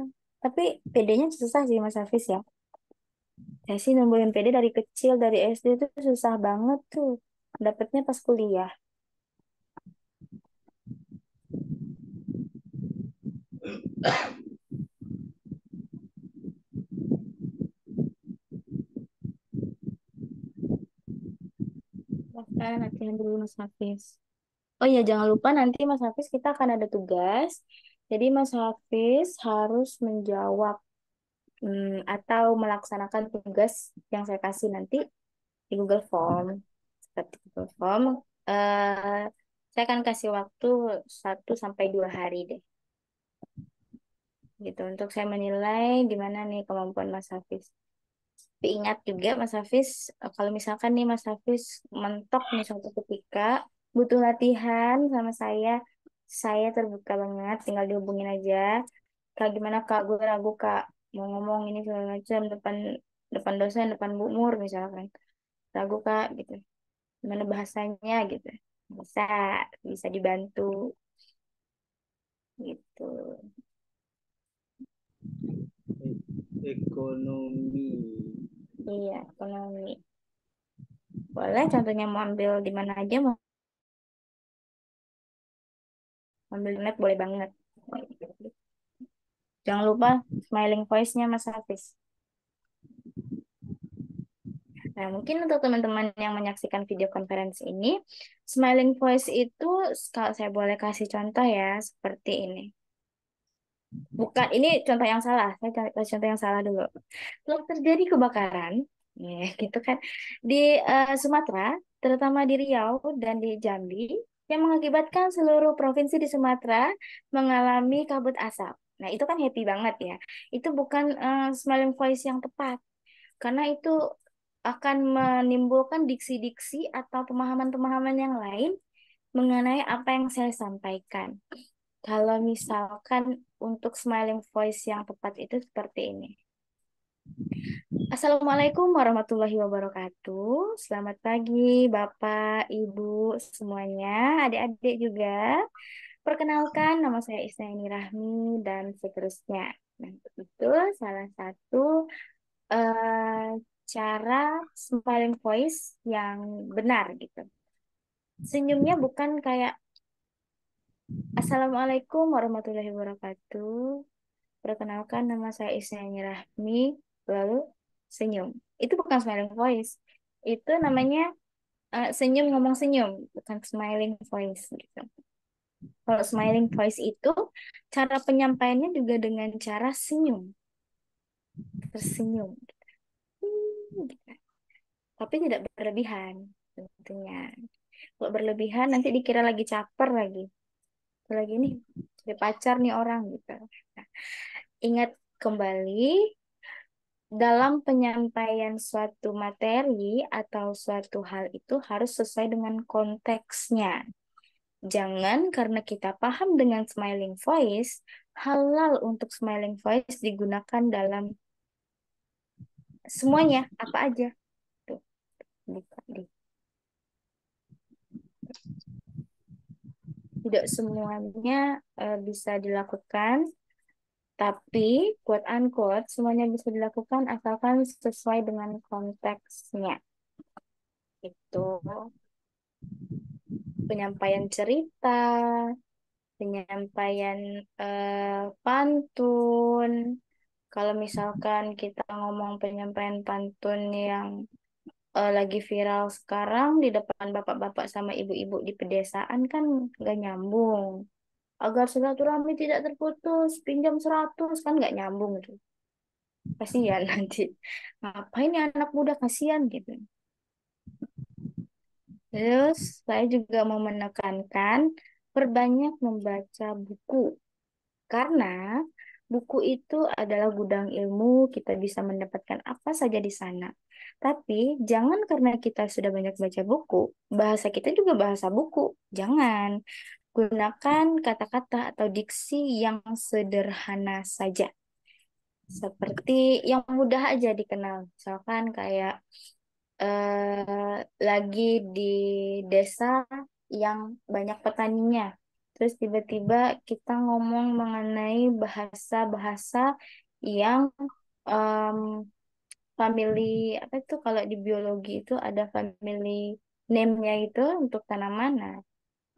tapi PD-nya susah sih Mas Hafiz ya saya sih numbuhin PD dari kecil dari SD itu susah banget tuh dapetnya pas kuliah Eh, latihan dulu Mas Hafiz. Oh iya, jangan lupa nanti Mas Hafiz kita akan ada tugas. Jadi Mas Hafiz harus menjawab hmm, atau melaksanakan tugas yang saya kasih nanti di Google Form. Seperti Google Form, eh, saya akan kasih waktu 1 sampai dua hari deh. Gitu, untuk saya menilai gimana nih kemampuan Mas Hafiz tapi ingat juga Mas Hafiz, e, kalau misalkan nih Mas Hafiz mentok nih suatu ketika, butuh latihan sama saya, saya terbuka banget, tinggal dihubungin aja. Kak gimana Kak, gue ragu Kak, mau ngomong ini segala macam depan depan dosen, depan Bu Mur misalkan. Ragu Kak gitu. Gimana bahasanya gitu. Bisa, bisa dibantu. Gitu ekonomi. Iya, ekonomi. Boleh contohnya mau ambil di mana aja mau ambil net boleh banget. Jangan lupa smiling voice-nya Mas Hafiz. Nah, mungkin untuk teman-teman yang menyaksikan video conference ini, smiling voice itu kalau saya boleh kasih contoh ya, seperti ini bukan ini contoh yang salah saya cari contoh yang salah dulu telah terjadi kebakaran ya gitu kan di uh, Sumatera terutama di Riau dan di Jambi yang mengakibatkan seluruh provinsi di Sumatera mengalami kabut asap nah itu kan happy banget ya itu bukan uh, smiling voice yang tepat karena itu akan menimbulkan diksi-diksi atau pemahaman-pemahaman yang lain mengenai apa yang saya sampaikan. Kalau misalkan untuk smiling voice yang tepat itu seperti ini. Assalamualaikum warahmatullahi wabarakatuh. Selamat pagi Bapak, Ibu semuanya, adik-adik juga. Perkenalkan nama saya Isnaini Rahmi dan seterusnya. Nah, itu salah satu uh, cara smiling voice yang benar gitu. Senyumnya bukan kayak Assalamualaikum warahmatullahi wabarakatuh. Perkenalkan nama saya Isnani Rahmi, lalu senyum. Itu bukan smiling voice. Itu namanya uh, senyum ngomong senyum, bukan smiling voice gitu. Kalau smiling voice itu cara penyampaiannya juga dengan cara senyum. Tersenyum. Hmm, gitu. Tapi tidak berlebihan tentunya. Kalau berlebihan nanti dikira lagi caper lagi lagi nih cari pacar nih orang gitu nah, ingat kembali dalam penyampaian suatu materi atau suatu hal itu harus sesuai dengan konteksnya. Jangan karena kita paham dengan smiling voice, halal untuk smiling voice digunakan dalam semuanya, apa aja. Tuh, buka gitu. deh tidak semuanya uh, bisa dilakukan, tapi quote unquote semuanya bisa dilakukan asalkan sesuai dengan konteksnya. Itu penyampaian cerita, penyampaian uh, pantun. Kalau misalkan kita ngomong penyampaian pantun yang uh, lagi viral sekarang di depan bapak-bapak sama ibu-ibu di pedesaan kan nggak nyambung. Agar silaturahmi tidak terputus, pinjam 100 kan nggak nyambung gitu. Kasihan nanti. Ngapain ya anak muda kasihan gitu. Terus saya juga mau menekankan perbanyak membaca buku. Karena buku itu adalah gudang ilmu, kita bisa mendapatkan apa saja di sana. Tapi jangan karena kita sudah banyak baca buku, bahasa kita juga bahasa buku. Jangan. Gunakan kata-kata atau diksi yang sederhana saja. Seperti yang mudah aja dikenal. Misalkan kayak eh, lagi di desa yang banyak petaninya. Terus tiba-tiba kita ngomong mengenai bahasa-bahasa yang um, family apa itu kalau di biologi itu ada family name-nya itu untuk tanaman. Nah,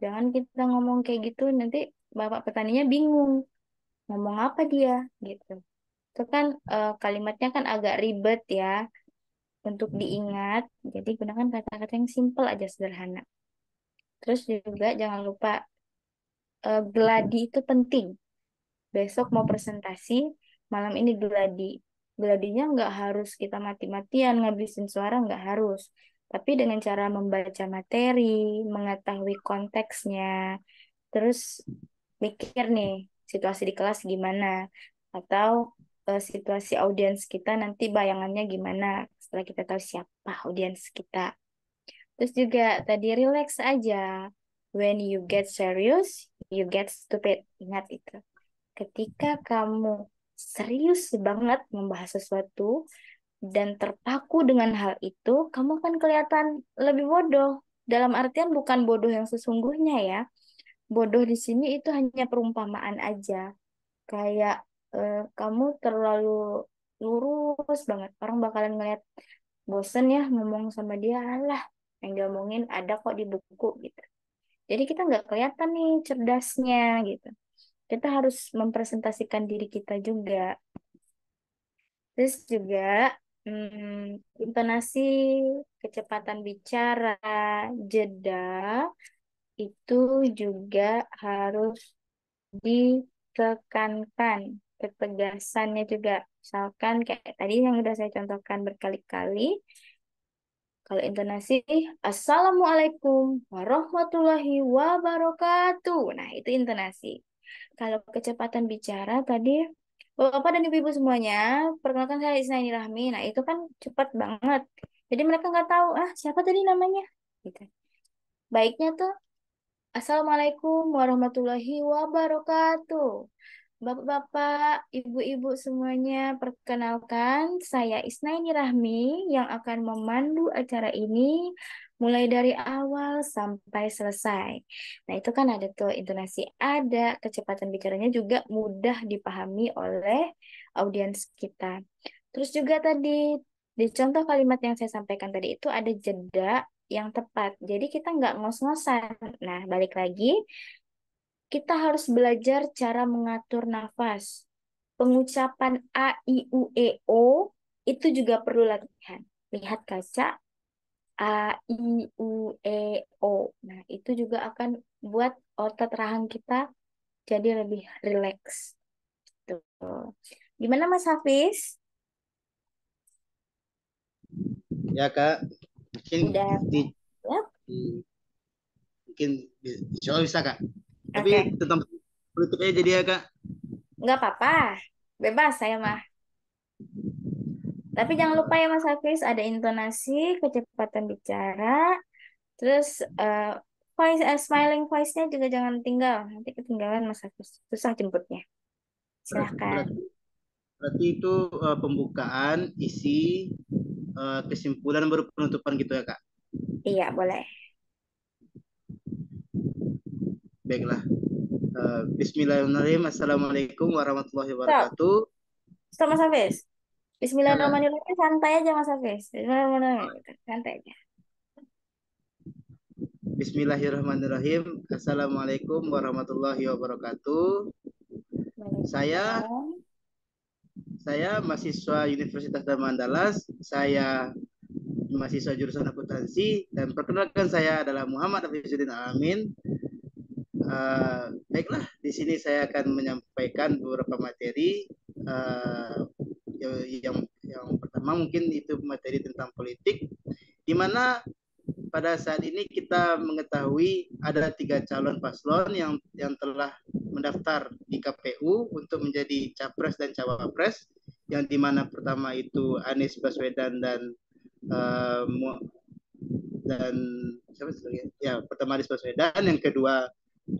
jangan kita ngomong kayak gitu nanti bapak petaninya bingung ngomong apa dia gitu. Itu kan uh, kalimatnya kan agak ribet ya untuk hmm. diingat. Jadi gunakan kata-kata yang simple aja sederhana. Terus juga jangan lupa uh, eh, hmm. gladi itu penting. Besok mau presentasi, malam ini gladi. Geladinya nggak harus kita mati-matian ngabisin suara, nggak harus. Tapi dengan cara membaca materi, mengetahui konteksnya, terus mikir nih situasi di kelas gimana, atau uh, situasi audiens kita nanti bayangannya gimana setelah kita tahu siapa audiens kita. Terus juga tadi relax aja. When you get serious, you get stupid. Ingat itu. Ketika kamu serius banget membahas sesuatu dan terpaku dengan hal itu, kamu akan kelihatan lebih bodoh. Dalam artian bukan bodoh yang sesungguhnya ya. Bodoh di sini itu hanya perumpamaan aja. Kayak eh, kamu terlalu lurus banget. Orang bakalan ngeliat bosen ya ngomong sama dia. Alah, yang diomongin ada kok di buku gitu. Jadi kita nggak kelihatan nih cerdasnya gitu kita harus mempresentasikan diri kita juga terus juga hmm, intonasi kecepatan bicara jeda itu juga harus ditekankan ketegasannya juga misalkan kayak tadi yang sudah saya contohkan berkali-kali kalau intonasi assalamualaikum warahmatullahi wabarakatuh nah itu intonasi kalau kecepatan bicara tadi Bapak dan Ibu-ibu semuanya, perkenalkan saya Isnaini Rahmi. Nah, itu kan cepat banget. Jadi mereka nggak tahu, ah siapa tadi namanya? Gitu. Baiknya tuh, Assalamualaikum warahmatullahi wabarakatuh. Bapak-bapak, ibu-ibu semuanya, perkenalkan saya Isnaini Rahmi yang akan memandu acara ini mulai dari awal sampai selesai. Nah, itu kan ada tuh intonasi ada, kecepatan bicaranya juga mudah dipahami oleh audiens kita. Terus juga tadi di contoh kalimat yang saya sampaikan tadi itu ada jeda yang tepat. Jadi kita nggak ngos-ngosan. Nah, balik lagi kita harus belajar cara mengatur nafas. Pengucapan A, I, U, E, O itu juga perlu latihan. Lihat kaca, A, I, U, E, O. Nah, itu juga akan buat otot rahang kita jadi lebih rileks. Gitu. Gimana Mas Hafiz? Ya, Kak. Mungkin Udah. Di, ya? mungkin insya bisa, Kak. Tapi okay. tentang penutup aja jadi ya, Kak. Nggak apa-apa. Bebas saya mah. Tapi jangan lupa ya Mas Hafiz, ada intonasi, kecepatan bicara, terus uh, voice uh, smiling voice-nya juga jangan tinggal. Nanti ketinggalan Mas Hafiz, susah jemputnya. Silahkan. Berarti, itu uh, pembukaan, isi, uh, kesimpulan baru penutupan gitu ya Kak? Iya, boleh. Baiklah. Uh, Bismillahirrahmanirrahim. Assalamualaikum warahmatullahi wabarakatuh. Selamat Mas Hafiz. Bismillahirrahmanirrahim santai aja Mas Hafiz. Bismillahirrahmanirrahim gitu. santai aja. Bismillahirrahmanirrahim. Assalamualaikum warahmatullahi wabarakatuh. Saya saya mahasiswa Universitas Damandalas. Saya mahasiswa jurusan akuntansi dan perkenalkan saya adalah Muhammad Hafizuddin Alamin. Uh, baiklah, di sini saya akan menyampaikan beberapa materi uh, yang yang pertama mungkin itu materi tentang politik di mana pada saat ini kita mengetahui ada tiga calon paslon yang yang telah mendaftar di KPU untuk menjadi capres dan cawapres yang di mana pertama itu Anies Baswedan dan uh, dan siapa lagi? ya pertama Anies Baswedan yang kedua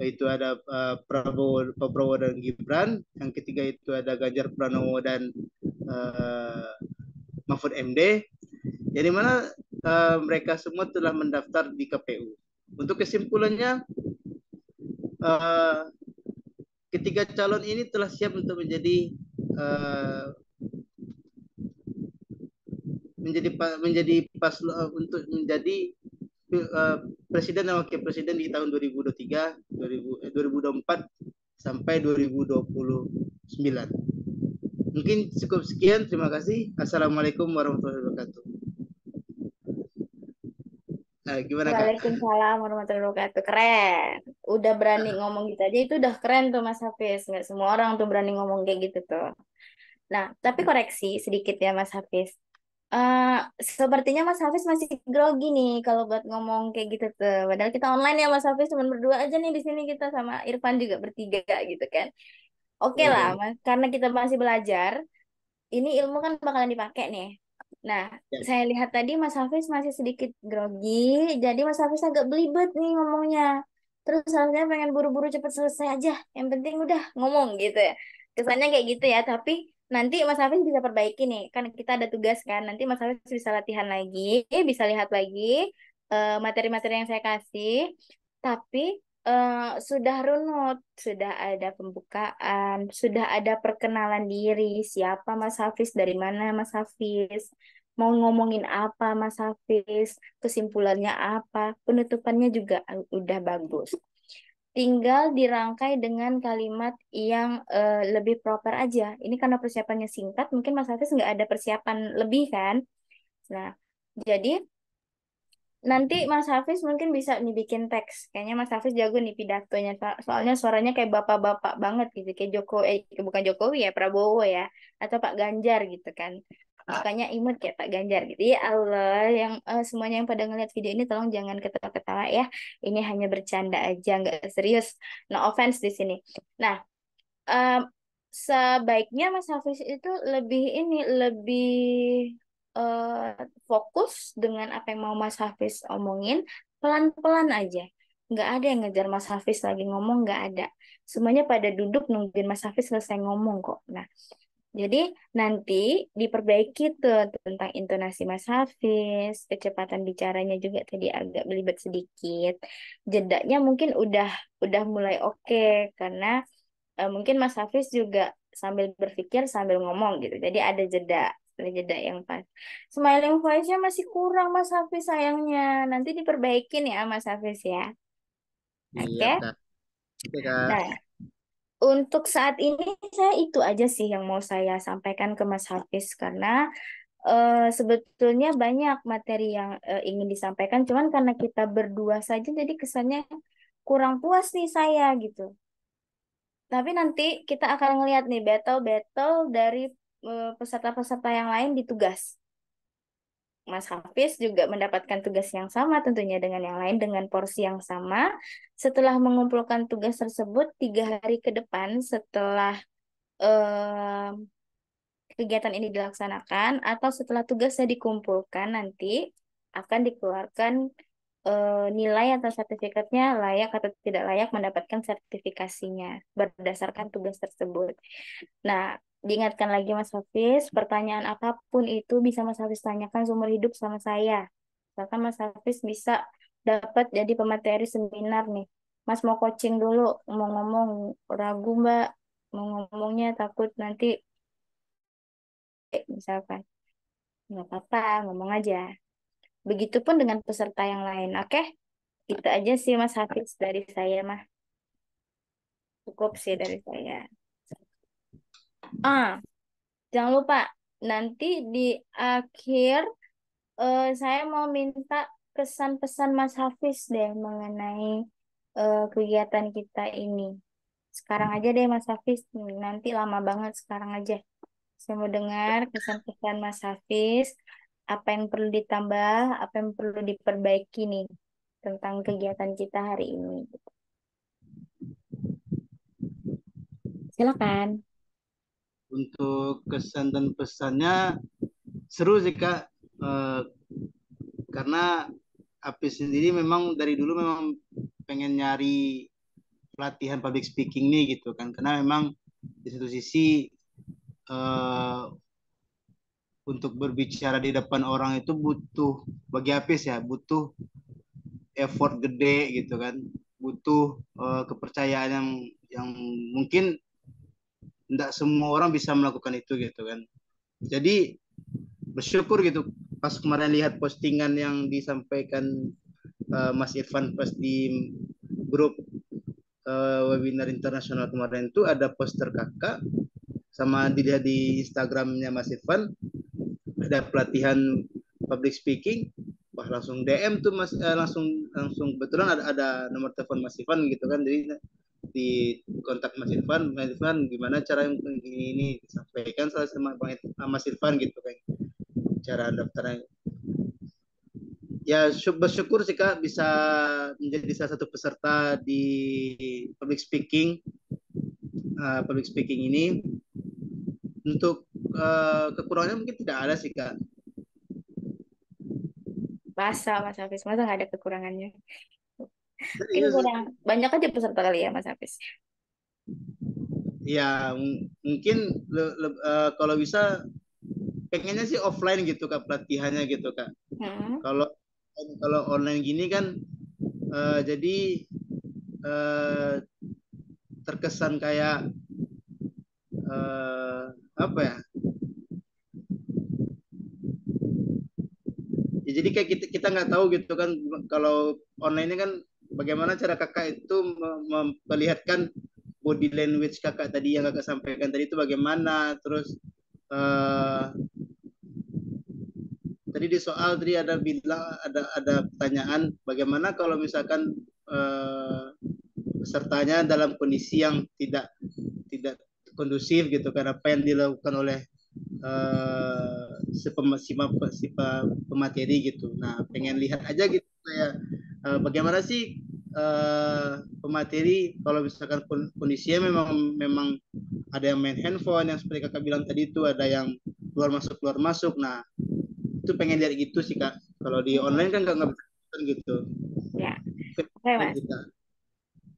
itu ada uh, Prabowo Prabowo dan Gibran yang ketiga itu ada Ganjar Pranowo dan uh, Mahfud MD, yang mana uh, mereka semua telah mendaftar di KPU. Untuk kesimpulannya, uh, ketiga calon ini telah siap untuk menjadi uh, menjadi menjadi pas untuk menjadi uh, presiden dan wakil presiden di tahun 2023, 2000, eh, 2024 sampai 2029. Mungkin cukup sekian. Terima kasih. Assalamualaikum warahmatullahi wabarakatuh. Nah, gimana Kak? Waalaikumsalam warahmatullahi wabarakatuh. Keren. Udah berani ngomong gitu aja itu udah keren tuh Mas Hafiz. Nggak semua orang tuh berani ngomong kayak gitu tuh. Nah, tapi koreksi sedikit ya Mas Hafiz. Uh, sepertinya Mas Hafiz masih grogi nih kalau buat ngomong kayak gitu tuh. Padahal kita online ya Mas Hafiz cuma berdua aja nih di sini kita sama Irfan juga bertiga gitu kan. Oke lah, Hmm. lah, karena kita masih belajar, ini ilmu kan bakalan dipakai nih. Nah, Ya. saya lihat tadi Mas Hafiz masih sedikit grogi, jadi Mas Hafiz agak belibet nih ngomongnya. Terus seharusnya pengen buru-buru cepet selesai aja, yang penting udah ngomong gitu ya. Kesannya kayak gitu ya, tapi nanti Mas Hafiz bisa perbaiki nih, kan kita ada tugas kan, nanti Mas Hafiz bisa latihan lagi, bisa lihat lagi materi eh, materi-materi yang saya kasih. Tapi uh, sudah runut, sudah ada pembukaan, sudah ada perkenalan diri, siapa Mas Hafiz, dari mana Mas Hafiz, mau ngomongin apa Mas Hafiz, kesimpulannya apa, penutupannya juga udah bagus. Tinggal dirangkai dengan kalimat yang uh, lebih proper aja. Ini karena persiapannya singkat, mungkin Mas Hafiz nggak ada persiapan lebih kan? Nah, jadi nanti Mas Hafiz mungkin bisa nih bikin teks. Kayaknya Mas Hafiz jago nih pidatonya. Soalnya suaranya kayak bapak-bapak banget gitu. Kayak Joko, eh bukan Jokowi ya, Prabowo ya. Atau Pak Ganjar gitu kan. Makanya imut kayak Pak Ganjar gitu. Ya Allah, yang uh, semuanya yang pada ngeliat video ini tolong jangan ketawa-ketawa ya. Ini hanya bercanda aja, nggak serius. No offense di sini. Nah, um, sebaiknya Mas Hafiz itu lebih ini, lebih uh, fokus dengan apa yang mau Mas Hafiz omongin pelan-pelan aja nggak ada yang ngejar Mas Hafiz lagi ngomong nggak ada semuanya pada duduk nungguin Mas Hafiz selesai ngomong kok nah jadi nanti diperbaiki tuh tentang intonasi Mas Hafiz, kecepatan bicaranya juga tadi agak belibet sedikit. Jedanya mungkin udah udah mulai oke okay, karena uh, mungkin Mas Hafiz juga sambil berpikir sambil ngomong gitu. Jadi ada jeda setelah jeda yang pas. Smiling voice-nya masih kurang Mas Hafiz sayangnya. Nanti diperbaikin ya Mas Hafiz ya. Iya, Oke. Okay? Iya, gitu, Nah, untuk saat ini saya itu aja sih yang mau saya sampaikan ke Mas Hafiz karena uh, sebetulnya banyak materi yang uh, ingin disampaikan cuman karena kita berdua saja jadi kesannya kurang puas nih saya gitu. Tapi nanti kita akan ngelihat nih battle-battle dari Eh, peserta-peserta yang lain ditugas, Mas Hafiz juga mendapatkan tugas yang sama tentunya dengan yang lain dengan porsi yang sama. Setelah mengumpulkan tugas tersebut tiga hari ke depan setelah eh, kegiatan ini dilaksanakan atau setelah tugasnya dikumpulkan nanti akan dikeluarkan eh, nilai atau sertifikatnya layak atau tidak layak mendapatkan sertifikasinya berdasarkan tugas tersebut. Nah diingatkan lagi Mas Hafiz, pertanyaan apapun itu bisa Mas Hafiz tanyakan seumur hidup sama saya. Misalkan Mas Hafiz bisa dapat jadi pemateri seminar nih. Mas mau coaching dulu, mau ngomong ragu Mbak, mau ngomongnya takut nanti misalkan. Nggak apa-apa, ngomong aja. Begitupun dengan peserta yang lain, oke? Okay? Itu aja sih Mas Hafiz dari saya mah. Cukup sih dari saya ah jangan lupa nanti di akhir uh, saya mau minta kesan-pesan Mas Hafiz deh mengenai uh, kegiatan kita ini. Sekarang aja deh Mas Hafiz, nanti lama banget sekarang aja. Saya mau dengar kesan-pesan Mas Hafiz, apa yang perlu ditambah, apa yang perlu diperbaiki nih tentang kegiatan kita hari ini. Silakan untuk kesan dan pesannya seru sih kak e, karena api sendiri memang dari dulu memang pengen nyari pelatihan public speaking nih gitu kan karena memang di satu sisi e, untuk berbicara di depan orang itu butuh bagi Apis ya butuh effort gede gitu kan butuh uh, kepercayaan yang yang mungkin tidak semua orang bisa melakukan itu gitu kan jadi bersyukur gitu pas kemarin lihat postingan yang disampaikan uh, Mas Irfan pas di grup uh, webinar internasional kemarin itu ada poster kakak sama dia di Instagramnya Mas Irfan ada pelatihan public speaking wah langsung DM tuh Mas eh, langsung langsung kebetulan ada ada nomor telepon Mas Irfan gitu kan jadi di kontak Mas Irfan, Mas Irfan gimana cara yang ini ini disampaikan salah sama Mas Irfan gitu kan cara daftarnya ya bersyukur sih kak bisa menjadi salah satu peserta di public speaking uh, public speaking ini untuk uh, kekurangannya mungkin tidak ada sih kak masa mas Hafiz masa nggak ada kekurangannya Mungkin iya, iya, iya. kurang banyak aja peserta kali ya Mas Hafiz. Ya mungkin le, le, uh, kalau bisa pengennya sih offline gitu kak pelatihannya gitu kak. Hmm. Kalau kalau online gini kan uh, jadi uh, terkesan kayak uh, apa ya? ya? jadi kayak kita kita nggak tahu gitu kan kalau online ini kan bagaimana cara kakak itu memperlihatkan body language kakak tadi yang kakak sampaikan tadi itu bagaimana terus uh, tadi di soal tadi ada bilang ada ada pertanyaan bagaimana kalau misalkan uh, pesertanya dalam kondisi yang tidak tidak kondusif gitu karena apa yang dilakukan oleh uh, si, pem, si pemateri gitu nah pengen lihat aja gitu saya uh, bagaimana sih uh, pemateri kalau misalkan kondisinya memang memang ada yang main handphone yang seperti kakak bilang tadi itu ada yang keluar masuk keluar masuk nah itu pengen lihat gitu sih kak kalau di online kan nggak bisa gitu ya oke okay, mas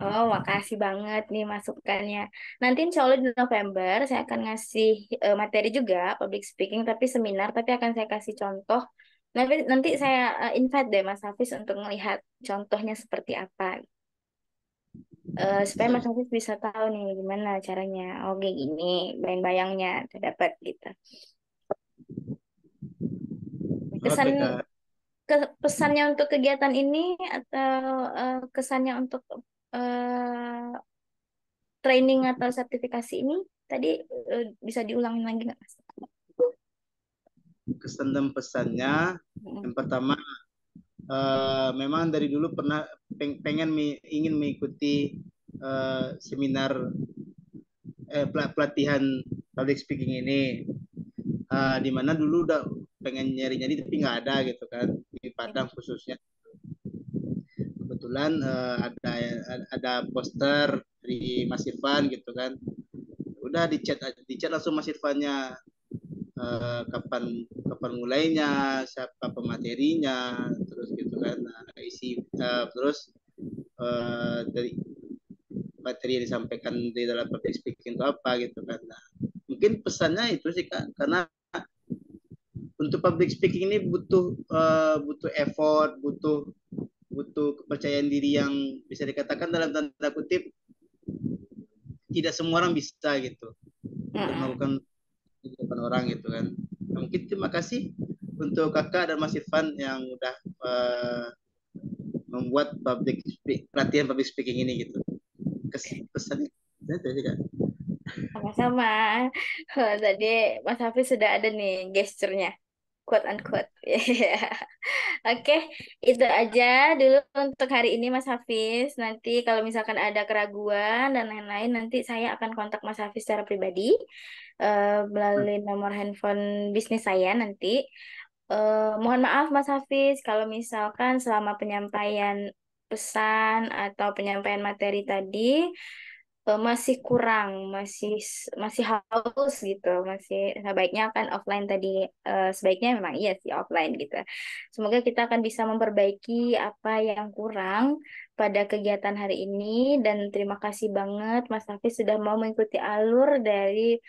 Oh, makasih banget nih masukannya. Nanti insya Allah di November saya akan ngasih eh, materi juga, public speaking, tapi seminar, tapi akan saya kasih contoh Nanti, nanti saya eh, invite deh Mas Hafiz untuk melihat contohnya seperti apa. Uh, supaya Mas Hafiz bisa tahu nih gimana caranya. Oke oh, gini, bayang-bayangnya terdapat gitu. Kesan eh. ke, pesannya untuk kegiatan ini atau uh, kesannya untuk uh, training atau sertifikasi ini tadi uh, bisa diulangin lagi nggak mas? kesan dan pesannya yang pertama uh, memang dari dulu pernah peng pengen me ingin mengikuti uh, seminar eh, pelatihan public speaking ini uh, di mana dulu udah pengen nyari-nyari tapi nggak ada gitu kan di Padang khususnya kebetulan uh, ada ada poster dari Mas Irfan gitu kan udah dicat dicat langsung Mas Irfannya Eh, kapan kapan mulainya siapa pematerinya terus gitu kan nah, isi uh, terus uh, dari materi yang disampaikan di dalam public speaking itu apa gitu kan nah, mungkin pesannya itu sih kak karena untuk public speaking ini butuh uh, butuh effort butuh butuh kepercayaan diri yang bisa dikatakan dalam tanda kutip tidak semua orang bisa gitu melakukan di depan orang gitu kan nah, mungkin terima kasih untuk kakak dan Mas Irfan yang udah uh, membuat public speak, perhatian public speaking ini gitu Kes, pesannya kan sama-sama tadi Mas Hafiz sudah ada nih gesturnya quote unquote. Yeah. Oke, okay, itu aja dulu untuk hari ini Mas Hafiz. Nanti kalau misalkan ada keraguan dan lain-lain nanti saya akan kontak Mas Hafiz secara pribadi. Eh, melalui nomor handphone bisnis saya nanti. Uh, mohon maaf Mas Hafiz kalau misalkan selama penyampaian pesan atau penyampaian materi tadi uh, masih kurang, masih masih haus gitu, masih sebaiknya akan offline tadi uh, sebaiknya memang iya sih offline gitu. Semoga kita akan bisa memperbaiki apa yang kurang pada kegiatan hari ini dan terima kasih banget Mas Hafiz sudah mau mengikuti alur dari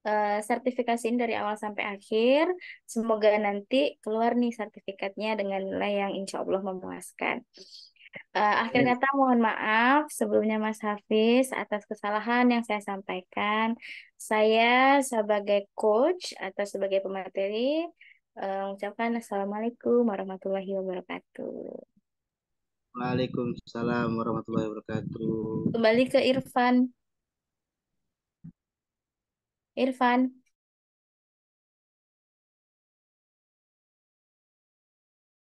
Eh, sertifikasiin dari awal sampai akhir. Semoga nanti keluar nih sertifikatnya dengan nilai yang insya Allah memuaskan. Uh, akhir kata mohon maaf sebelumnya Mas Hafiz atas kesalahan yang saya sampaikan. Saya sebagai coach atau sebagai pemateri uh, eh, ucapkan Assalamualaikum warahmatullahi wabarakatuh. Waalaikumsalam warahmatullahi wabarakatuh. Kembali ke Irfan. Irfan